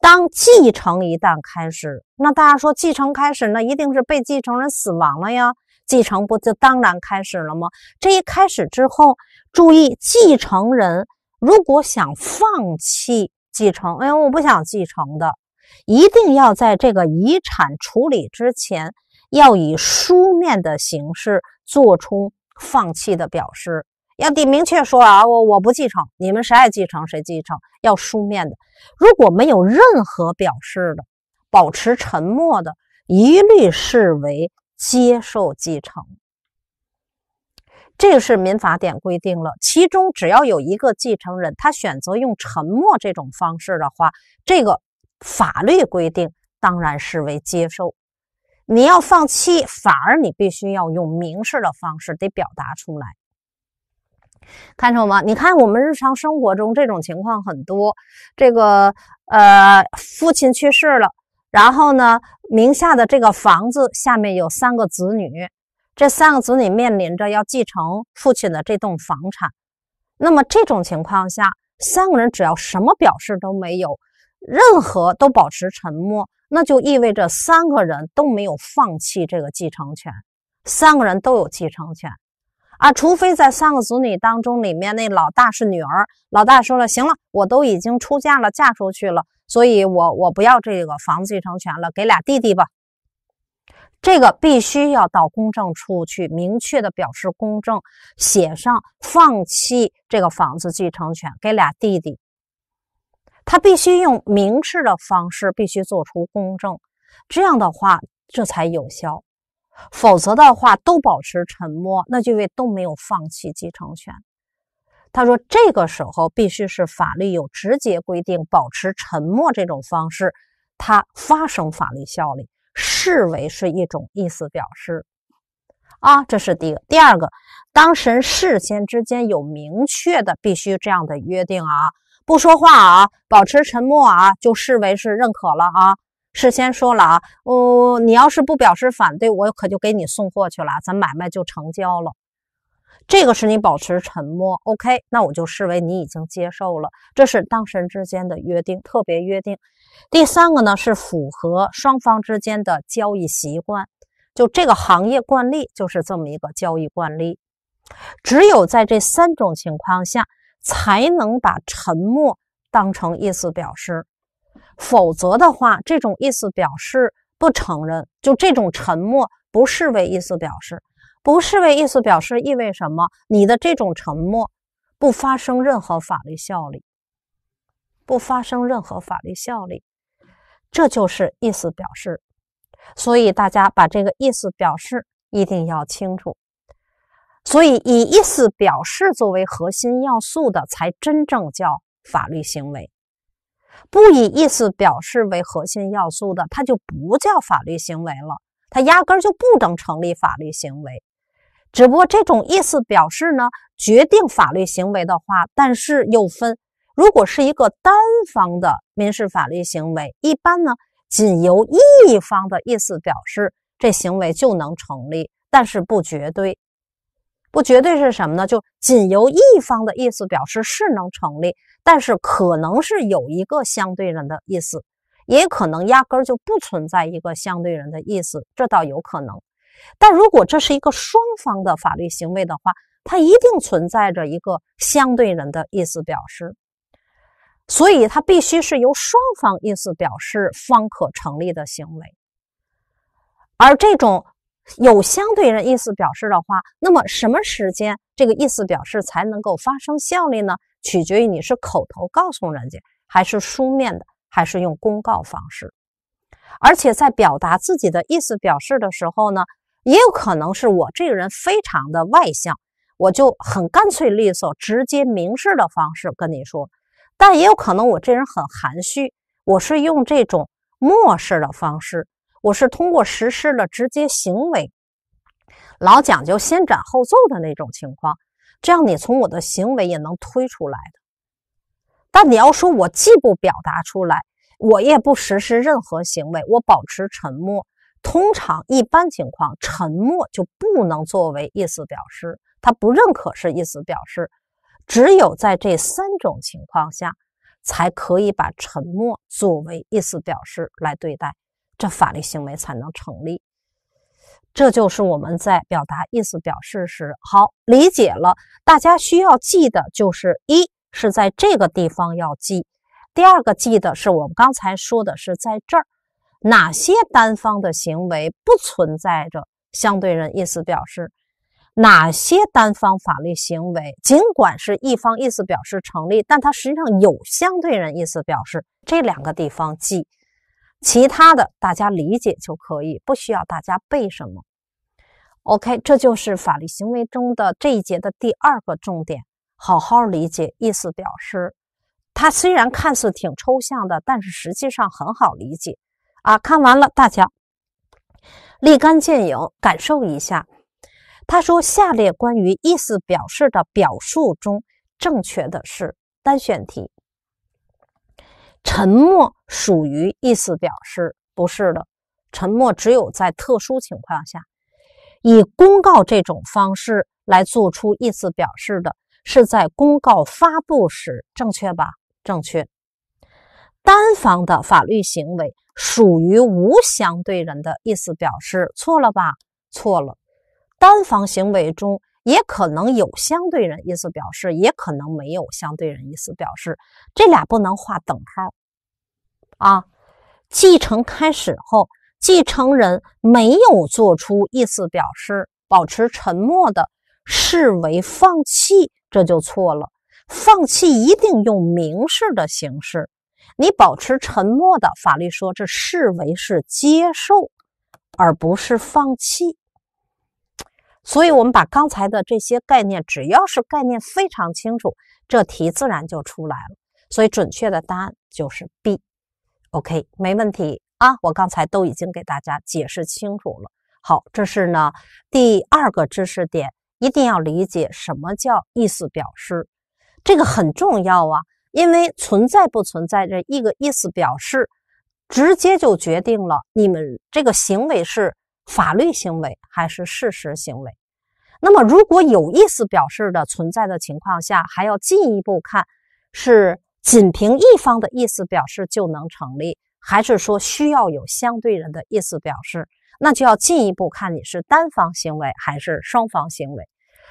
当继承一旦开始，那大家说继承开始呢，一定是被继承人死亡了呀？继承不就当然开始了吗？这一开始之后，注意，继承人如果想放弃继承，哎，我不想继承的。一定要在这个遗产处理之前，要以书面的形式做出放弃的表示，要得明确说啊，我我不继承，你们谁爱继承谁继承，要书面的。如果没有任何表示的，保持沉默的，一律视为接受继承。这个是民法典规定了，其中只要有一个继承人，他选择用沉默这种方式的话，这个。法律规定，当然视为接受。你要放弃，反而你必须要用明示的方式得表达出来。看清楚吗？你看我们日常生活中这种情况很多。这个呃，父亲去世了，然后呢，名下的这个房子下面有三个子女，这三个子女面临着要继承父亲的这栋房产。那么这种情况下，三个人只要什么表示都没有。任何都保持沉默，那就意味着三个人都没有放弃这个继承权，三个人都有继承权啊！除非在三个子女当中，里面那老大是女儿，老大说了，行了，我都已经出嫁了，嫁出去了，所以我我不要这个房子继承权了，给俩弟弟吧。这个必须要到公证处去明确的表示公证，写上放弃这个房子继承权，给俩弟弟。他必须用明示的方式，必须做出公证，这样的话，这才有效。否则的话，都保持沉默，那就为都没有放弃继承权。他说，这个时候必须是法律有直接规定，保持沉默这种方式，它发生法律效力，视为是一种意思表示。啊，这是第一个。第二个，当事人事先之间有明确的必须这样的约定啊。不说话啊，保持沉默啊，就视为是认可了啊。事先说了啊，哦，你要是不表示反对，我可就给你送货去了，咱买卖就成交了。这个是你保持沉默，OK，那我就视为你已经接受了，这是当事人之间的约定，特别约定。第三个呢，是符合双方之间的交易习惯，就这个行业惯例，就是这么一个交易惯例。只有在这三种情况下。才能把沉默当成意思表示，否则的话，这种意思表示不承认，就这种沉默不视为意思表示，不视为意思表示意味什么？你的这种沉默不发生任何法律效力，不发生任何法律效力，这就是意思表示。所以大家把这个意思表示一定要清楚。所以，以意思表示作为核心要素的，才真正叫法律行为；不以意思表示为核心要素的，它就不叫法律行为了，它压根就不能成立法律行为。只不过，这种意思表示呢，决定法律行为的话，但是又分：如果是一个单方的民事法律行为，一般呢，仅由一方的意思表示，这行为就能成立，但是不绝对。不绝对是什么呢？就仅由一方的意思表示是能成立，但是可能是有一个相对人的意思，也可能压根儿就不存在一个相对人的意思，这倒有可能。但如果这是一个双方的法律行为的话，它一定存在着一个相对人的意思表示，所以它必须是由双方意思表示方可成立的行为，而这种。有相对人意思表示的话，那么什么时间这个意思表示才能够发生效力呢？取决于你是口头告诉人家，还是书面的，还是用公告方式。而且在表达自己的意思表示的时候呢，也有可能是我这个人非常的外向，我就很干脆利索、直接明示的方式跟你说；但也有可能我这人很含蓄，我是用这种漠视的方式。我是通过实施了直接行为，老讲究先斩后奏的那种情况，这样你从我的行为也能推出来的。但你要说，我既不表达出来，我也不实施任何行为，我保持沉默。通常一般情况，沉默就不能作为意思表示，他不认可是意思表示。只有在这三种情况下，才可以把沉默作为意思表示来对待。这法律行为才能成立，这就是我们在表达意思表示时好理解了。大家需要记的就是一是在这个地方要记，第二个记的是我们刚才说的是在这儿哪些单方的行为不存在着相对人意思表示，哪些单方法律行为尽管是一方意思表示成立，但它实际上有相对人意思表示，这两个地方记。其他的大家理解就可以，不需要大家背什么。OK，这就是法律行为中的这一节的第二个重点，好好理解意思表示。它虽然看似挺抽象的，但是实际上很好理解啊。看完了，大家立竿见影，感受一下。他说：下列关于意思表示的表述中，正确的是单选题。沉默属于意思表示，不是的。沉默只有在特殊情况下，以公告这种方式来做出意思表示的，是在公告发布时，正确吧？正确。单方的法律行为属于无相对人的意思表示，错了吧？错了。单方行为中。也可能有相对人意思表示，也可能没有相对人意思表示，这俩不能画等号啊！继承开始后，继承人没有做出意思表示，保持沉默的，视为放弃，这就错了。放弃一定用明示的形式，你保持沉默的，法律说这视为是接受，而不是放弃。所以，我们把刚才的这些概念，只要是概念非常清楚，这题自然就出来了。所以，准确的答案就是 B。OK，没问题啊，我刚才都已经给大家解释清楚了。好，这是呢第二个知识点，一定要理解什么叫意思表示，这个很重要啊，因为存在不存在这一个意思表示，直接就决定了你们这个行为是。法律行为还是事实行为？那么，如果有意思表示的存在的情况下，还要进一步看是仅凭一方的意思表示就能成立，还是说需要有相对人的意思表示？那就要进一步看你是单方行为还是双方行为，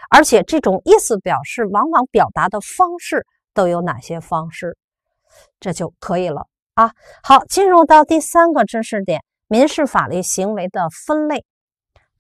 而且这种意思表示往往表达的方式都有哪些方式，这就可以了啊。好，进入到第三个知识点。民事法律行为的分类，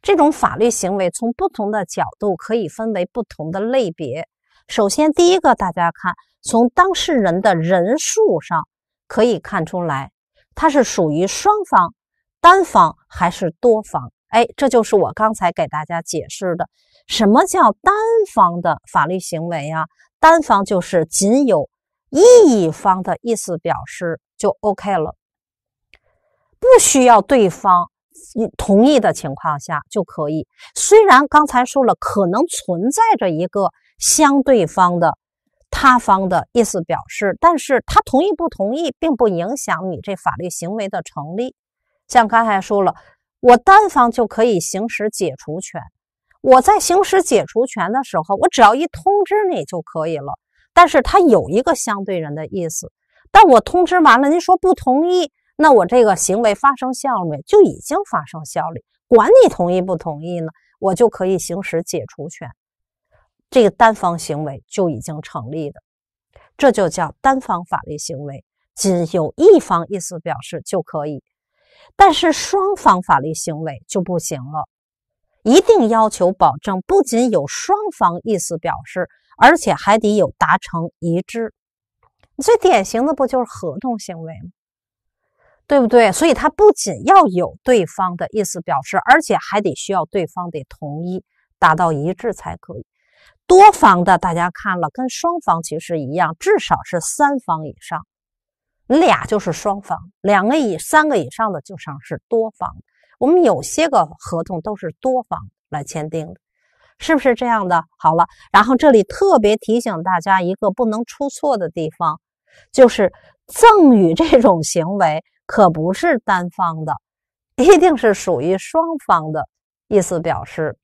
这种法律行为从不同的角度可以分为不同的类别。首先，第一个，大家看从当事人的人数上可以看出来，它是属于双方、单方还是多方？哎，这就是我刚才给大家解释的，什么叫单方的法律行为啊？单方就是仅有一方的意思表示就 OK 了。不需要对方同意的情况下就可以。虽然刚才说了，可能存在着一个相对方的他方的意思表示，但是他同意不同意，并不影响你这法律行为的成立。像刚才说了，我单方就可以行使解除权。我在行使解除权的时候，我只要一通知你就可以了。但是他有一个相对人的意思，但我通知完了，您说不同意。那我这个行为发生效率就已经发生效率，管你同意不同意呢，我就可以行使解除权，这个单方行为就已经成立的，这就叫单方法律行为，仅有一方意思表示就可以，但是双方法律行为就不行了，一定要求保证不仅有双方意思表示，而且还得有达成一致，最典型的不就是合同行为吗？对不对？所以它不仅要有对方的意思表示，而且还得需要对方得同意，达到一致才可以。多方的，大家看了跟双方其实一样，至少是三方以上，俩就是双方，两个以三个以上的就上是多方。我们有些个合同都是多方来签订的，是不是这样的？好了，然后这里特别提醒大家一个不能出错的地方，就是赠与这种行为。可不是单方的，一定是属于双方的意思表示。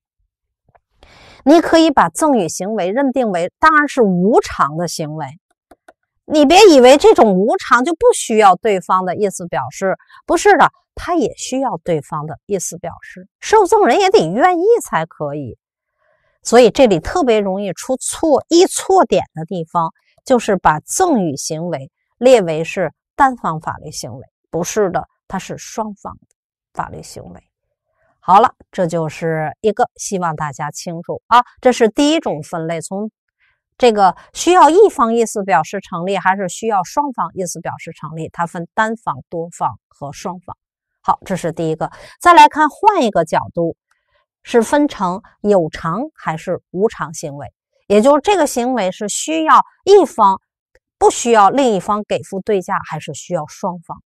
你可以把赠与行为认定为，当然是无偿的行为。你别以为这种无偿就不需要对方的意思表示，不是的，他也需要对方的意思表示，受赠人也得愿意才可以。所以这里特别容易出错、易错点的地方，就是把赠与行为列为是单方法律行为。不是的，它是双方的法律行为。好了，这就是一个，希望大家清楚啊。这是第一种分类，从这个需要一方意思表示成立，还是需要双方意思表示成立？它分单方、多方和双方。好，这是第一个。再来看，换一个角度，是分成有偿还是无偿行为，也就是这个行为是需要一方，不需要另一方给付对价，还是需要双方？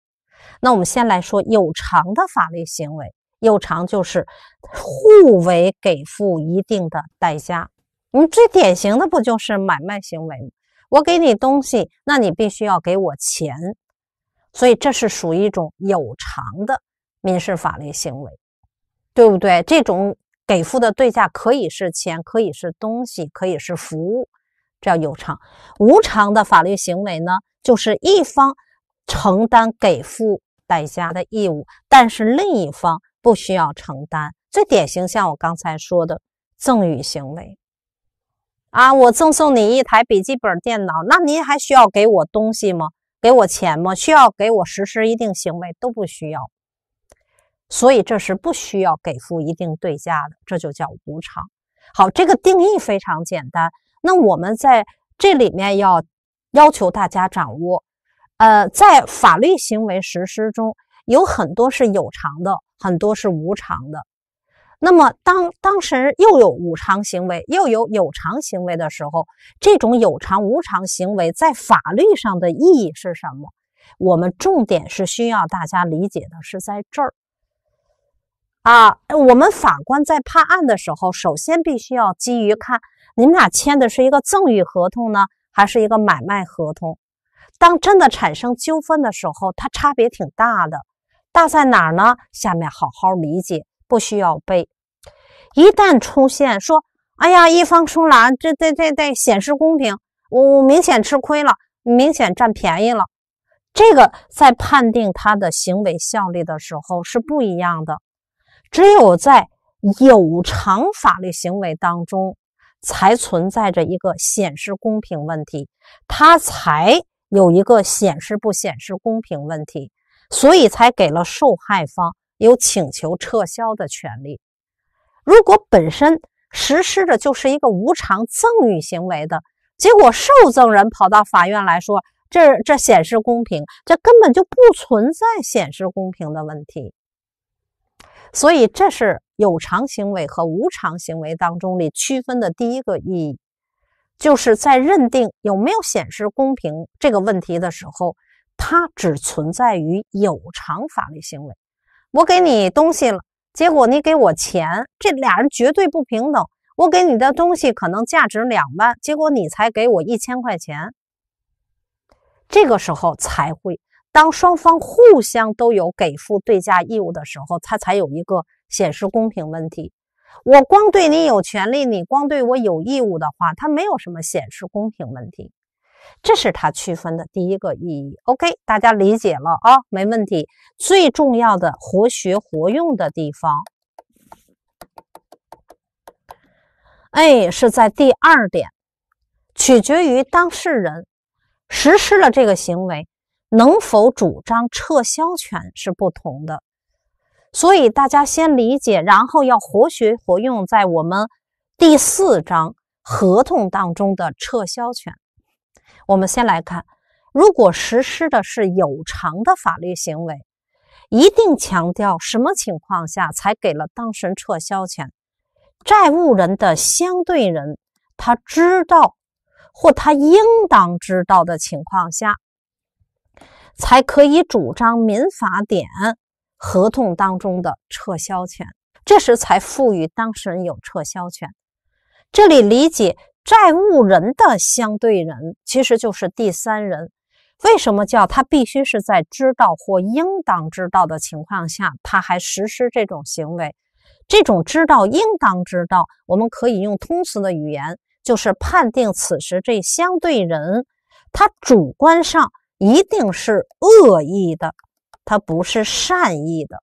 那我们先来说有偿的法律行为，有偿就是互为给付一定的代价。你最典型的不就是买卖行为？吗？我给你东西，那你必须要给我钱，所以这是属于一种有偿的民事法律行为，对不对？这种给付的对价可以是钱，可以是东西，可以是服务，这叫有偿。无偿的法律行为呢，就是一方。承担给付代价的义务，但是另一方不需要承担。最典型，像我刚才说的赠与行为，啊，我赠送你一台笔记本电脑，那您还需要给我东西吗？给我钱吗？需要给我实施一定行为都不需要，所以这是不需要给付一定对价的，这就叫无偿。好，这个定义非常简单。那我们在这里面要要求大家掌握。呃，在法律行为实施中，有很多是有偿的，很多是无偿的。那么，当当事人又有无偿行为，又有有偿行为的时候，这种有偿、无偿行为在法律上的意义是什么？我们重点是需要大家理解的是在这儿。啊，我们法官在判案的时候，首先必须要基于看你们俩签的是一个赠与合同呢，还是一个买卖合同。当真的产生纠纷的时候，它差别挺大的，大在哪儿呢？下面好好理解，不需要背。一旦出现说“哎呀，一方输了，这这这这显示公平，我我明显吃亏了，明显占便宜了”，这个在判定它的行为效力的时候是不一样的。只有在有偿法律行为当中，才存在着一个显示公平问题，它才。有一个显示不显示公平问题，所以才给了受害方有请求撤销的权利。如果本身实施的就是一个无偿赠与行为的结果，受赠人跑到法院来说，这这显示公平，这根本就不存在显示公平的问题。所以，这是有偿行为和无偿行为当中里区分的第一个意义。就是在认定有没有显示公平这个问题的时候，它只存在于有偿法律行为。我给你东西了，结果你给我钱，这俩人绝对不平等。我给你的东西可能价值两万，结果你才给我一千块钱，这个时候才会。当双方互相都有给付对价义务的时候，它才有一个显示公平问题。我光对你有权利，你光对我有义务的话，它没有什么显示公平问题。这是它区分的第一个意义。OK，大家理解了啊，没问题。最重要的活学活用的地方，哎，是在第二点，取决于当事人实施了这个行为能否主张撤销权是不同的。所以大家先理解，然后要活学活用，在我们第四章合同当中的撤销权。我们先来看，如果实施的是有偿的法律行为，一定强调什么情况下才给了当事人撤销权？债务人的相对人他知道或他应当知道的情况下，才可以主张《民法典》。合同当中的撤销权，这时才赋予当事人有撤销权。这里理解债务人的相对人其实就是第三人。为什么叫他必须是在知道或应当知道的情况下，他还实施这种行为？这种知道、应当知道，我们可以用通俗的语言，就是判定此时这相对人，他主观上一定是恶意的。他不是善意的。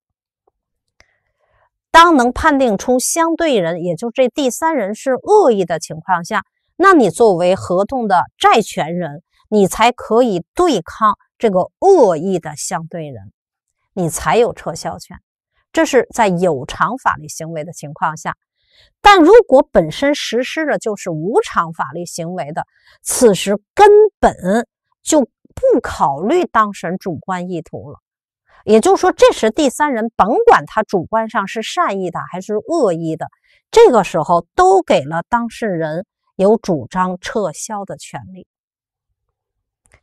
当能判定出相对人，也就这第三人是恶意的情况下，那你作为合同的债权人，你才可以对抗这个恶意的相对人，你才有撤销权。这是在有偿法律行为的情况下。但如果本身实施的就是无偿法律行为的，此时根本就不考虑当事人主观意图了。也就是说，这时第三人甭管他主观上是善意的还是恶意的，这个时候都给了当事人有主张撤销的权利。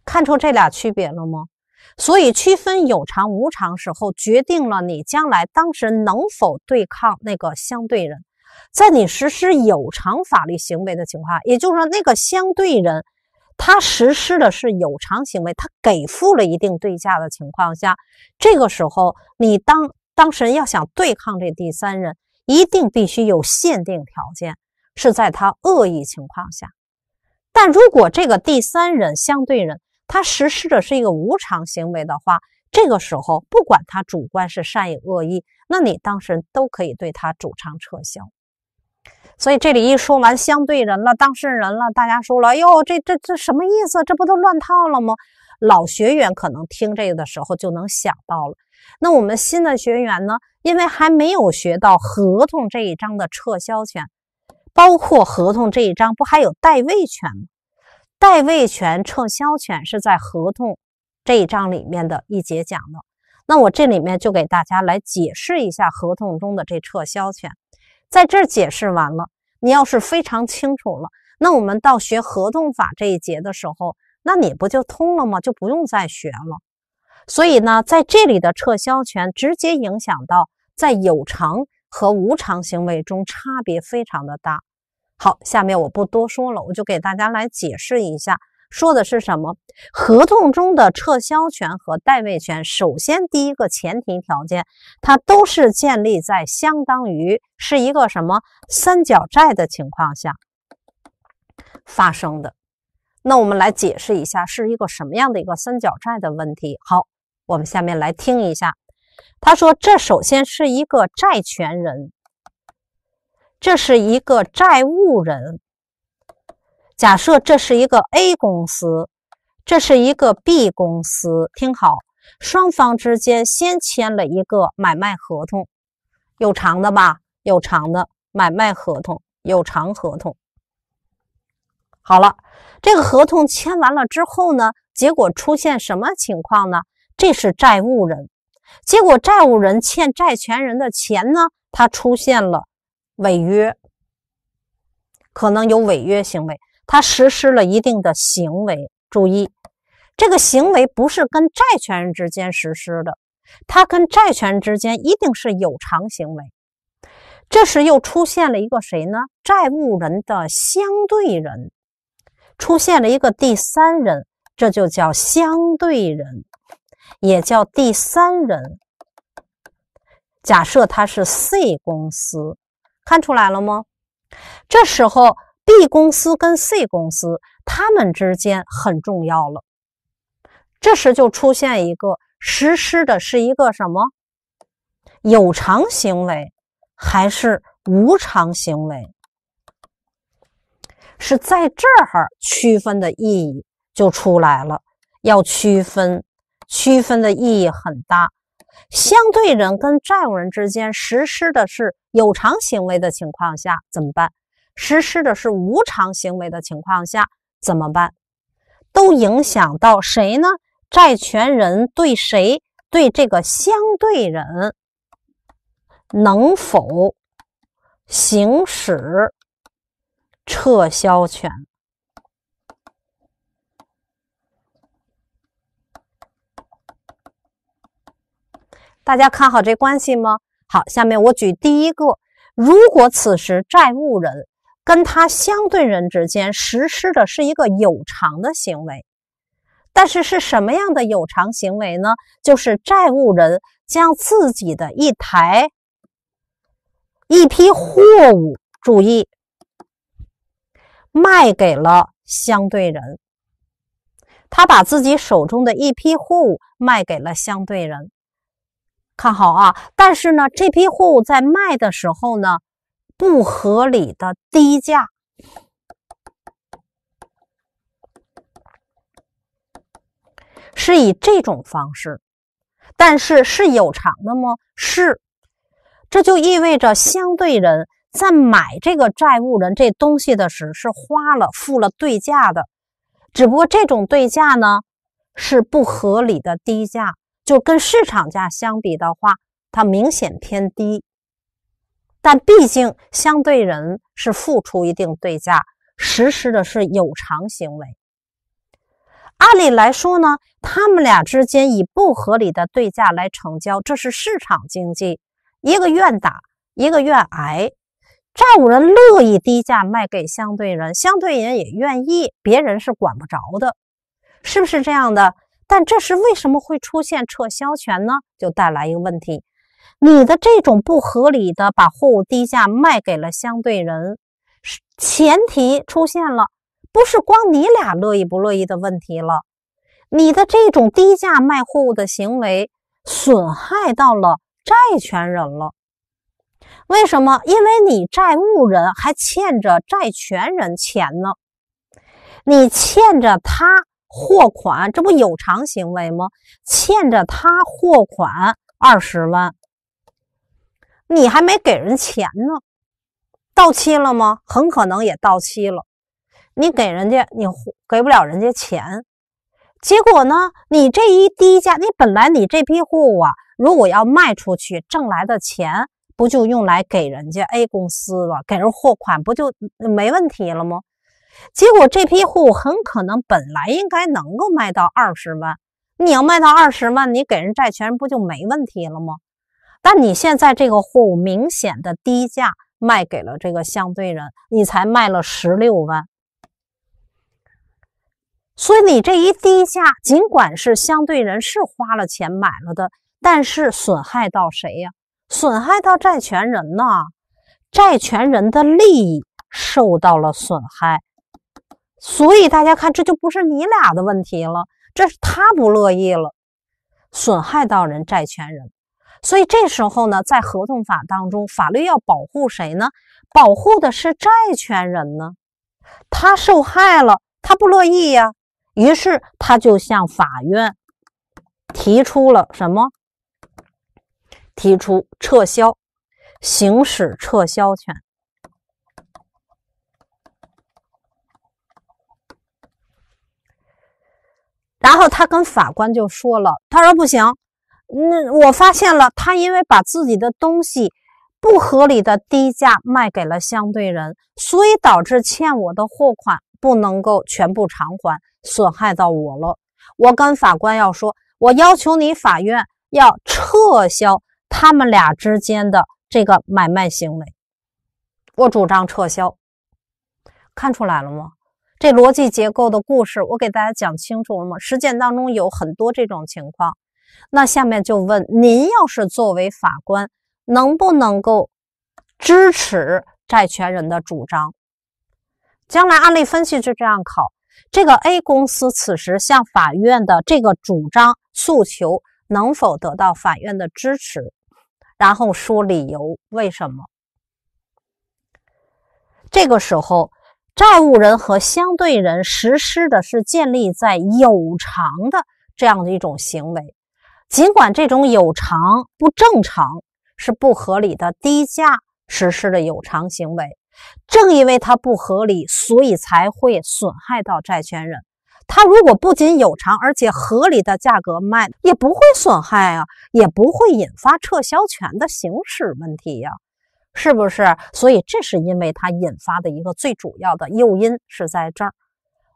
看出这俩区别了吗？所以区分有偿无偿时候，决定了你将来当事人能否对抗那个相对人。在你实施有偿法律行为的情况，下，也就是说那个相对人。他实施的是有偿行为，他给付了一定对价的情况下，这个时候你当当事人要想对抗这第三人，一定必须有限定条件，是在他恶意情况下。但如果这个第三人相对人他实施的是一个无偿行为的话，这个时候不管他主观是善意恶意，那你当事人都可以对他主张撤销。所以这里一说完相对人了，当事人了，大家说了哟，这这这什么意思？这不都乱套了吗？老学员可能听这个的时候就能想到了。那我们新的学员呢？因为还没有学到合同这一章的撤销权，包括合同这一章不还有代位权吗？代位权、撤销权是在合同这一章里面的一节讲的。那我这里面就给大家来解释一下合同中的这撤销权。在这儿解释完了，你要是非常清楚了，那我们到学合同法这一节的时候，那你不就通了吗？就不用再学了。所以呢，在这里的撤销权直接影响到在有偿和无偿行为中差别非常的大。好，下面我不多说了，我就给大家来解释一下。说的是什么？合同中的撤销权和代位权，首先第一个前提条件，它都是建立在相当于是一个什么三角债的情况下发生的。那我们来解释一下是一个什么样的一个三角债的问题。好，我们下面来听一下，他说这首先是一个债权人，这是一个债务人。假设这是一个 A 公司，这是一个 B 公司。听好，双方之间先签了一个买卖合同，有长的吧？有长的买卖合同，有长合同。好了，这个合同签完了之后呢，结果出现什么情况呢？这是债务人，结果债务人欠债权人的钱呢，他出现了违约，可能有违约行为。他实施了一定的行为，注意，这个行为不是跟债权人之间实施的，他跟债权人之间一定是有偿行为。这时又出现了一个谁呢？债务人的相对人，出现了一个第三人，这就叫相对人，也叫第三人。假设他是 C 公司，看出来了吗？这时候。B 公司跟 C 公司，他们之间很重要了。这时就出现一个实施的是一个什么有偿行为还是无偿行为？是在这儿区分的意义就出来了。要区分，区分的意义很大。相对人跟债务人之间实施的是有偿行为的情况下，怎么办？实施的是无偿行为的情况下怎么办？都影响到谁呢？债权人对谁？对这个相对人能否行使撤销权？大家看好这关系吗？好，下面我举第一个，如果此时债务人。跟他相对人之间实施的是一个有偿的行为，但是是什么样的有偿行为呢？就是债务人将自己的一台、一批货物，注意，卖给了相对人。他把自己手中的一批货物卖给了相对人，看好啊！但是呢，这批货物在卖的时候呢？不合理的低价，是以这种方式，但是是有偿的吗？是，这就意味着相对人在买这个债务人这东西的时，是花了付了对价的，只不过这种对价呢是不合理的低价，就跟市场价相比的话，它明显偏低。但毕竟，相对人是付出一定对价，实施的是有偿行为。按理来说呢，他们俩之间以不合理的对价来成交，这是市场经济，一个愿打，一个愿挨。债务人乐意低价卖给相对人，相对人也愿意，别人是管不着的，是不是这样的？但这是为什么会出现撤销权呢？就带来一个问题。你的这种不合理的把货物低价卖给了相对人，前提出现了，不是光你俩乐意不乐意的问题了。你的这种低价卖货物的行为损害到了债权人了。为什么？因为你债务人还欠着债权人钱呢，你欠着他货款，这不有偿行为吗？欠着他货款二十万。你还没给人钱呢，到期了吗？很可能也到期了。你给人家，你给不了人家钱，结果呢？你这一低价，你本来你这批货物啊，如果要卖出去，挣来的钱不就用来给人家 A 公司了，给人货款不就没问题了吗？结果这批货物很可能本来应该能够卖到二十万，你要卖到二十万，你给人债权不就没问题了吗？但你现在这个货物明显的低价卖给了这个相对人，你才卖了十六万，所以你这一低价，尽管是相对人是花了钱买了的，但是损害到谁呀？损害到债权人呢？债权人的利益受到了损害，所以大家看，这就不是你俩的问题了，这是他不乐意了，损害到人债权人。所以这时候呢，在合同法当中，法律要保护谁呢？保护的是债权人呢？他受害了，他不乐意呀，于是他就向法院提出了什么？提出撤销，行使撤销权。然后他跟法官就说了，他说不行。那我发现了，他因为把自己的东西不合理的低价卖给了相对人，所以导致欠我的货款不能够全部偿还，损害到我了。我跟法官要说，我要求你法院要撤销他们俩之间的这个买卖行为，我主张撤销。看出来了吗？这逻辑结构的故事，我给大家讲清楚了吗？实践当中有很多这种情况。那下面就问您：，要是作为法官，能不能够支持债权人的主张？将来案例分析就这样考。这个 A 公司此时向法院的这个主张诉求能否得到法院的支持？然后说理由，为什么？这个时候，债务人和相对人实施的是建立在有偿的这样的一种行为。尽管这种有偿不正常是不合理的低价实施的有偿行为，正因为它不合理，所以才会损害到债权人。他如果不仅有偿，而且合理的价格卖，也不会损害啊，也不会引发撤销权的行使问题呀，是不是？所以，这是因为它引发的一个最主要的诱因是在这儿。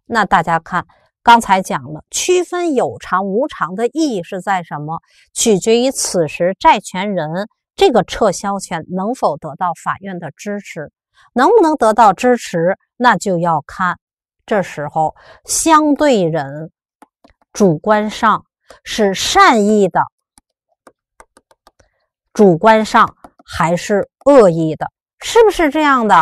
那大家看。刚才讲了，区分有偿无偿的意义是在什么？取决于此时债权人这个撤销权能否得到法院的支持，能不能得到支持，那就要看这时候相对人主观上是善意的，主观上还是恶意的，是不是这样的？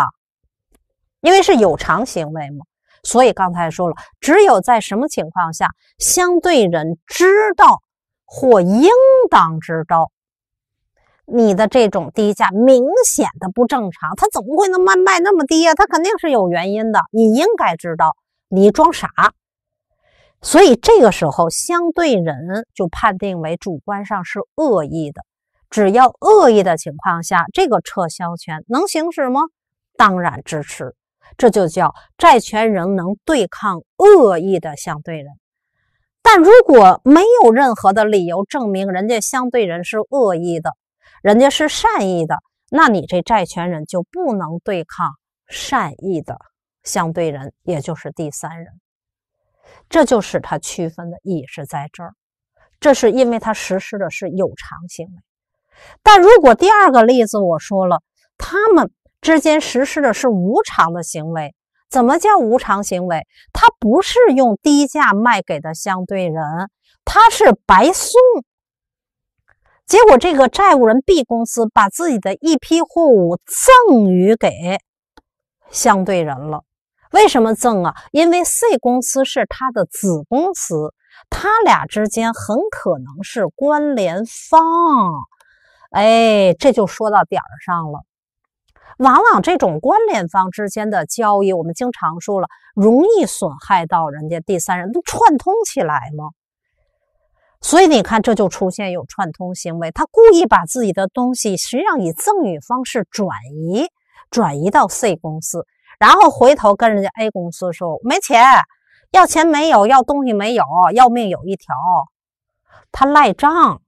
因为是有偿行为嘛。所以刚才说了，只有在什么情况下，相对人知道或应当知道你的这种低价明显的不正常，他怎么会那么卖那么低呀？他肯定是有原因的。你应该知道，你装傻。所以这个时候，相对人就判定为主观上是恶意的。只要恶意的情况下，这个撤销权能行使吗？当然支持。这就叫债权人能对抗恶意的相对人，但如果没有任何的理由证明人家相对人是恶意的，人家是善意的，那你这债权人就不能对抗善意的相对人，也就是第三人。这就是他区分的意义是在这儿，这是因为他实施的是有偿行为。但如果第二个例子我说了，他们。之间实施的是无偿的行为，怎么叫无偿行为？他不是用低价卖给的相对人，他是白送。结果，这个债务人 B 公司把自己的一批货物赠与给相对人了。为什么赠啊？因为 C 公司是他的子公司，他俩之间很可能是关联方。哎，这就说到点儿上了。往往这种关联方之间的交易，我们经常说了，容易损害到人家第三人，都串通起来吗？所以你看，这就出现有串通行为，他故意把自己的东西实际上以赠与方式转移，转移到 C 公司，然后回头跟人家 A 公司说没钱，要钱没有，要东西没有，要命有一条，他赖账。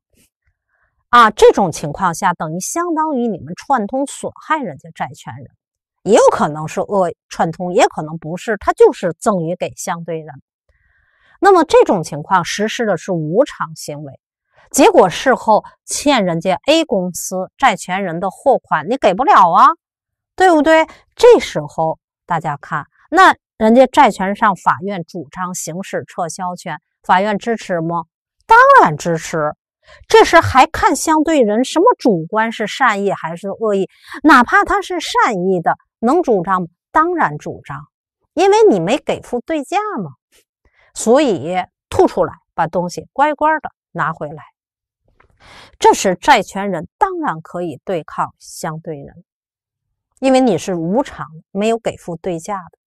啊，这种情况下等于相当于你们串通损害人家债权人，也有可能是恶串通，也可能不是，他就是赠与给相对人。那么这种情况实施的是无偿行为，结果事后欠人家 A 公司债权人的货款你给不了啊，对不对？这时候大家看，那人家债权上法院主张行使撤销权，法院支持吗？当然支持。这时还看相对人什么主观是善意还是恶意，哪怕他是善意的，能主张吗？当然主张，因为你没给付对价嘛，所以吐出来，把东西乖乖的拿回来。这时债权人当然可以对抗相对人，因为你是无偿没有给付对价的，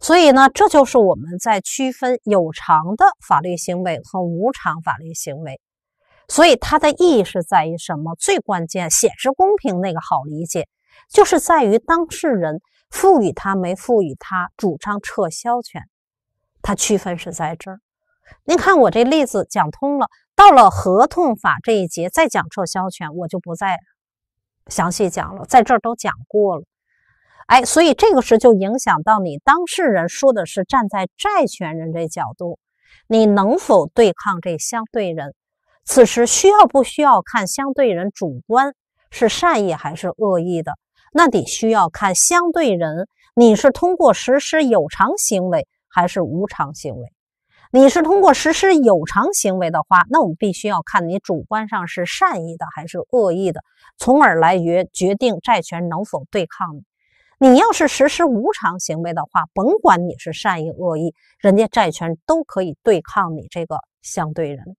所以呢，这就是我们在区分有偿的法律行为和无偿法律行为。所以它的意义是在于什么？最关键，显示公平那个好理解，就是在于当事人赋予他没赋予他主张撤销权，它区分是在这儿。您看我这例子讲通了，到了合同法这一节再讲撤销权，我就不再详细讲了，在这儿都讲过了。哎，所以这个是就影响到你当事人说的是站在债权人这角度，你能否对抗这相对人？此时需要不需要看相对人主观是善意还是恶意的？那得需要看相对人，你是通过实施有偿行为还是无偿行为？你是通过实施有偿行为的话，那我们必须要看你主观上是善意的还是恶意的，从而来决决定债权能否对抗你。你要是实施无偿行为的话，甭管你是善意恶意，人家债权都可以对抗你这个相对人。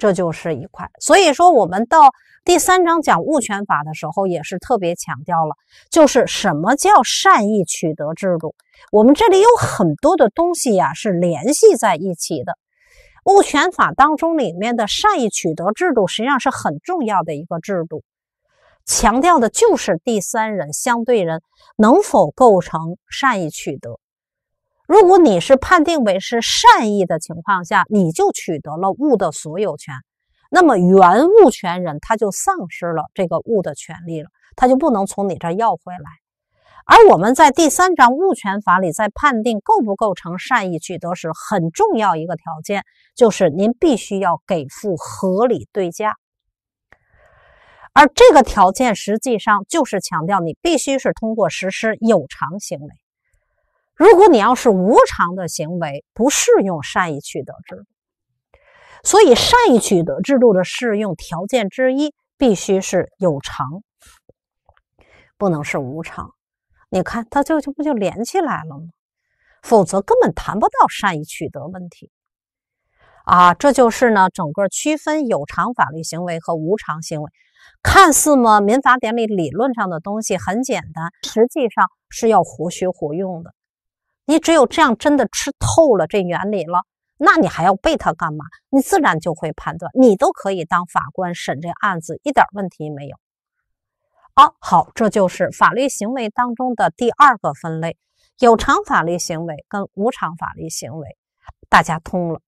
这就是一块，所以说我们到第三章讲物权法的时候，也是特别强调了，就是什么叫善意取得制度。我们这里有很多的东西呀，是联系在一起的。物权法当中里面的善意取得制度，实际上是很重要的一个制度，强调的就是第三人、相对人能否构成善意取得。如果你是判定为是善意的情况下，你就取得了物的所有权，那么原物权人他就丧失了这个物的权利了，他就不能从你这要回来。而我们在第三章物权法里，在判定构不构成善意取得时，很重要一个条件就是您必须要给付合理对价，而这个条件实际上就是强调你必须是通过实施有偿行为。如果你要是无偿的行为，不适用善意取得制度，所以善意取得制度的适用条件之一必须是有偿，不能是无偿。你看，它就就不就连起来了吗？否则根本谈不到善意取得问题啊！这就是呢，整个区分有偿法律行为和无偿行为。看似嘛，民法典里理论上的东西很简单，实际上是要活学活用的。你只有这样，真的吃透了这原理了，那你还要背它干嘛？你自然就会判断，你都可以当法官审这案子，一点问题没有。好，好，这就是法律行为当中的第二个分类：有偿法律行为跟无偿法律行为，大家通了。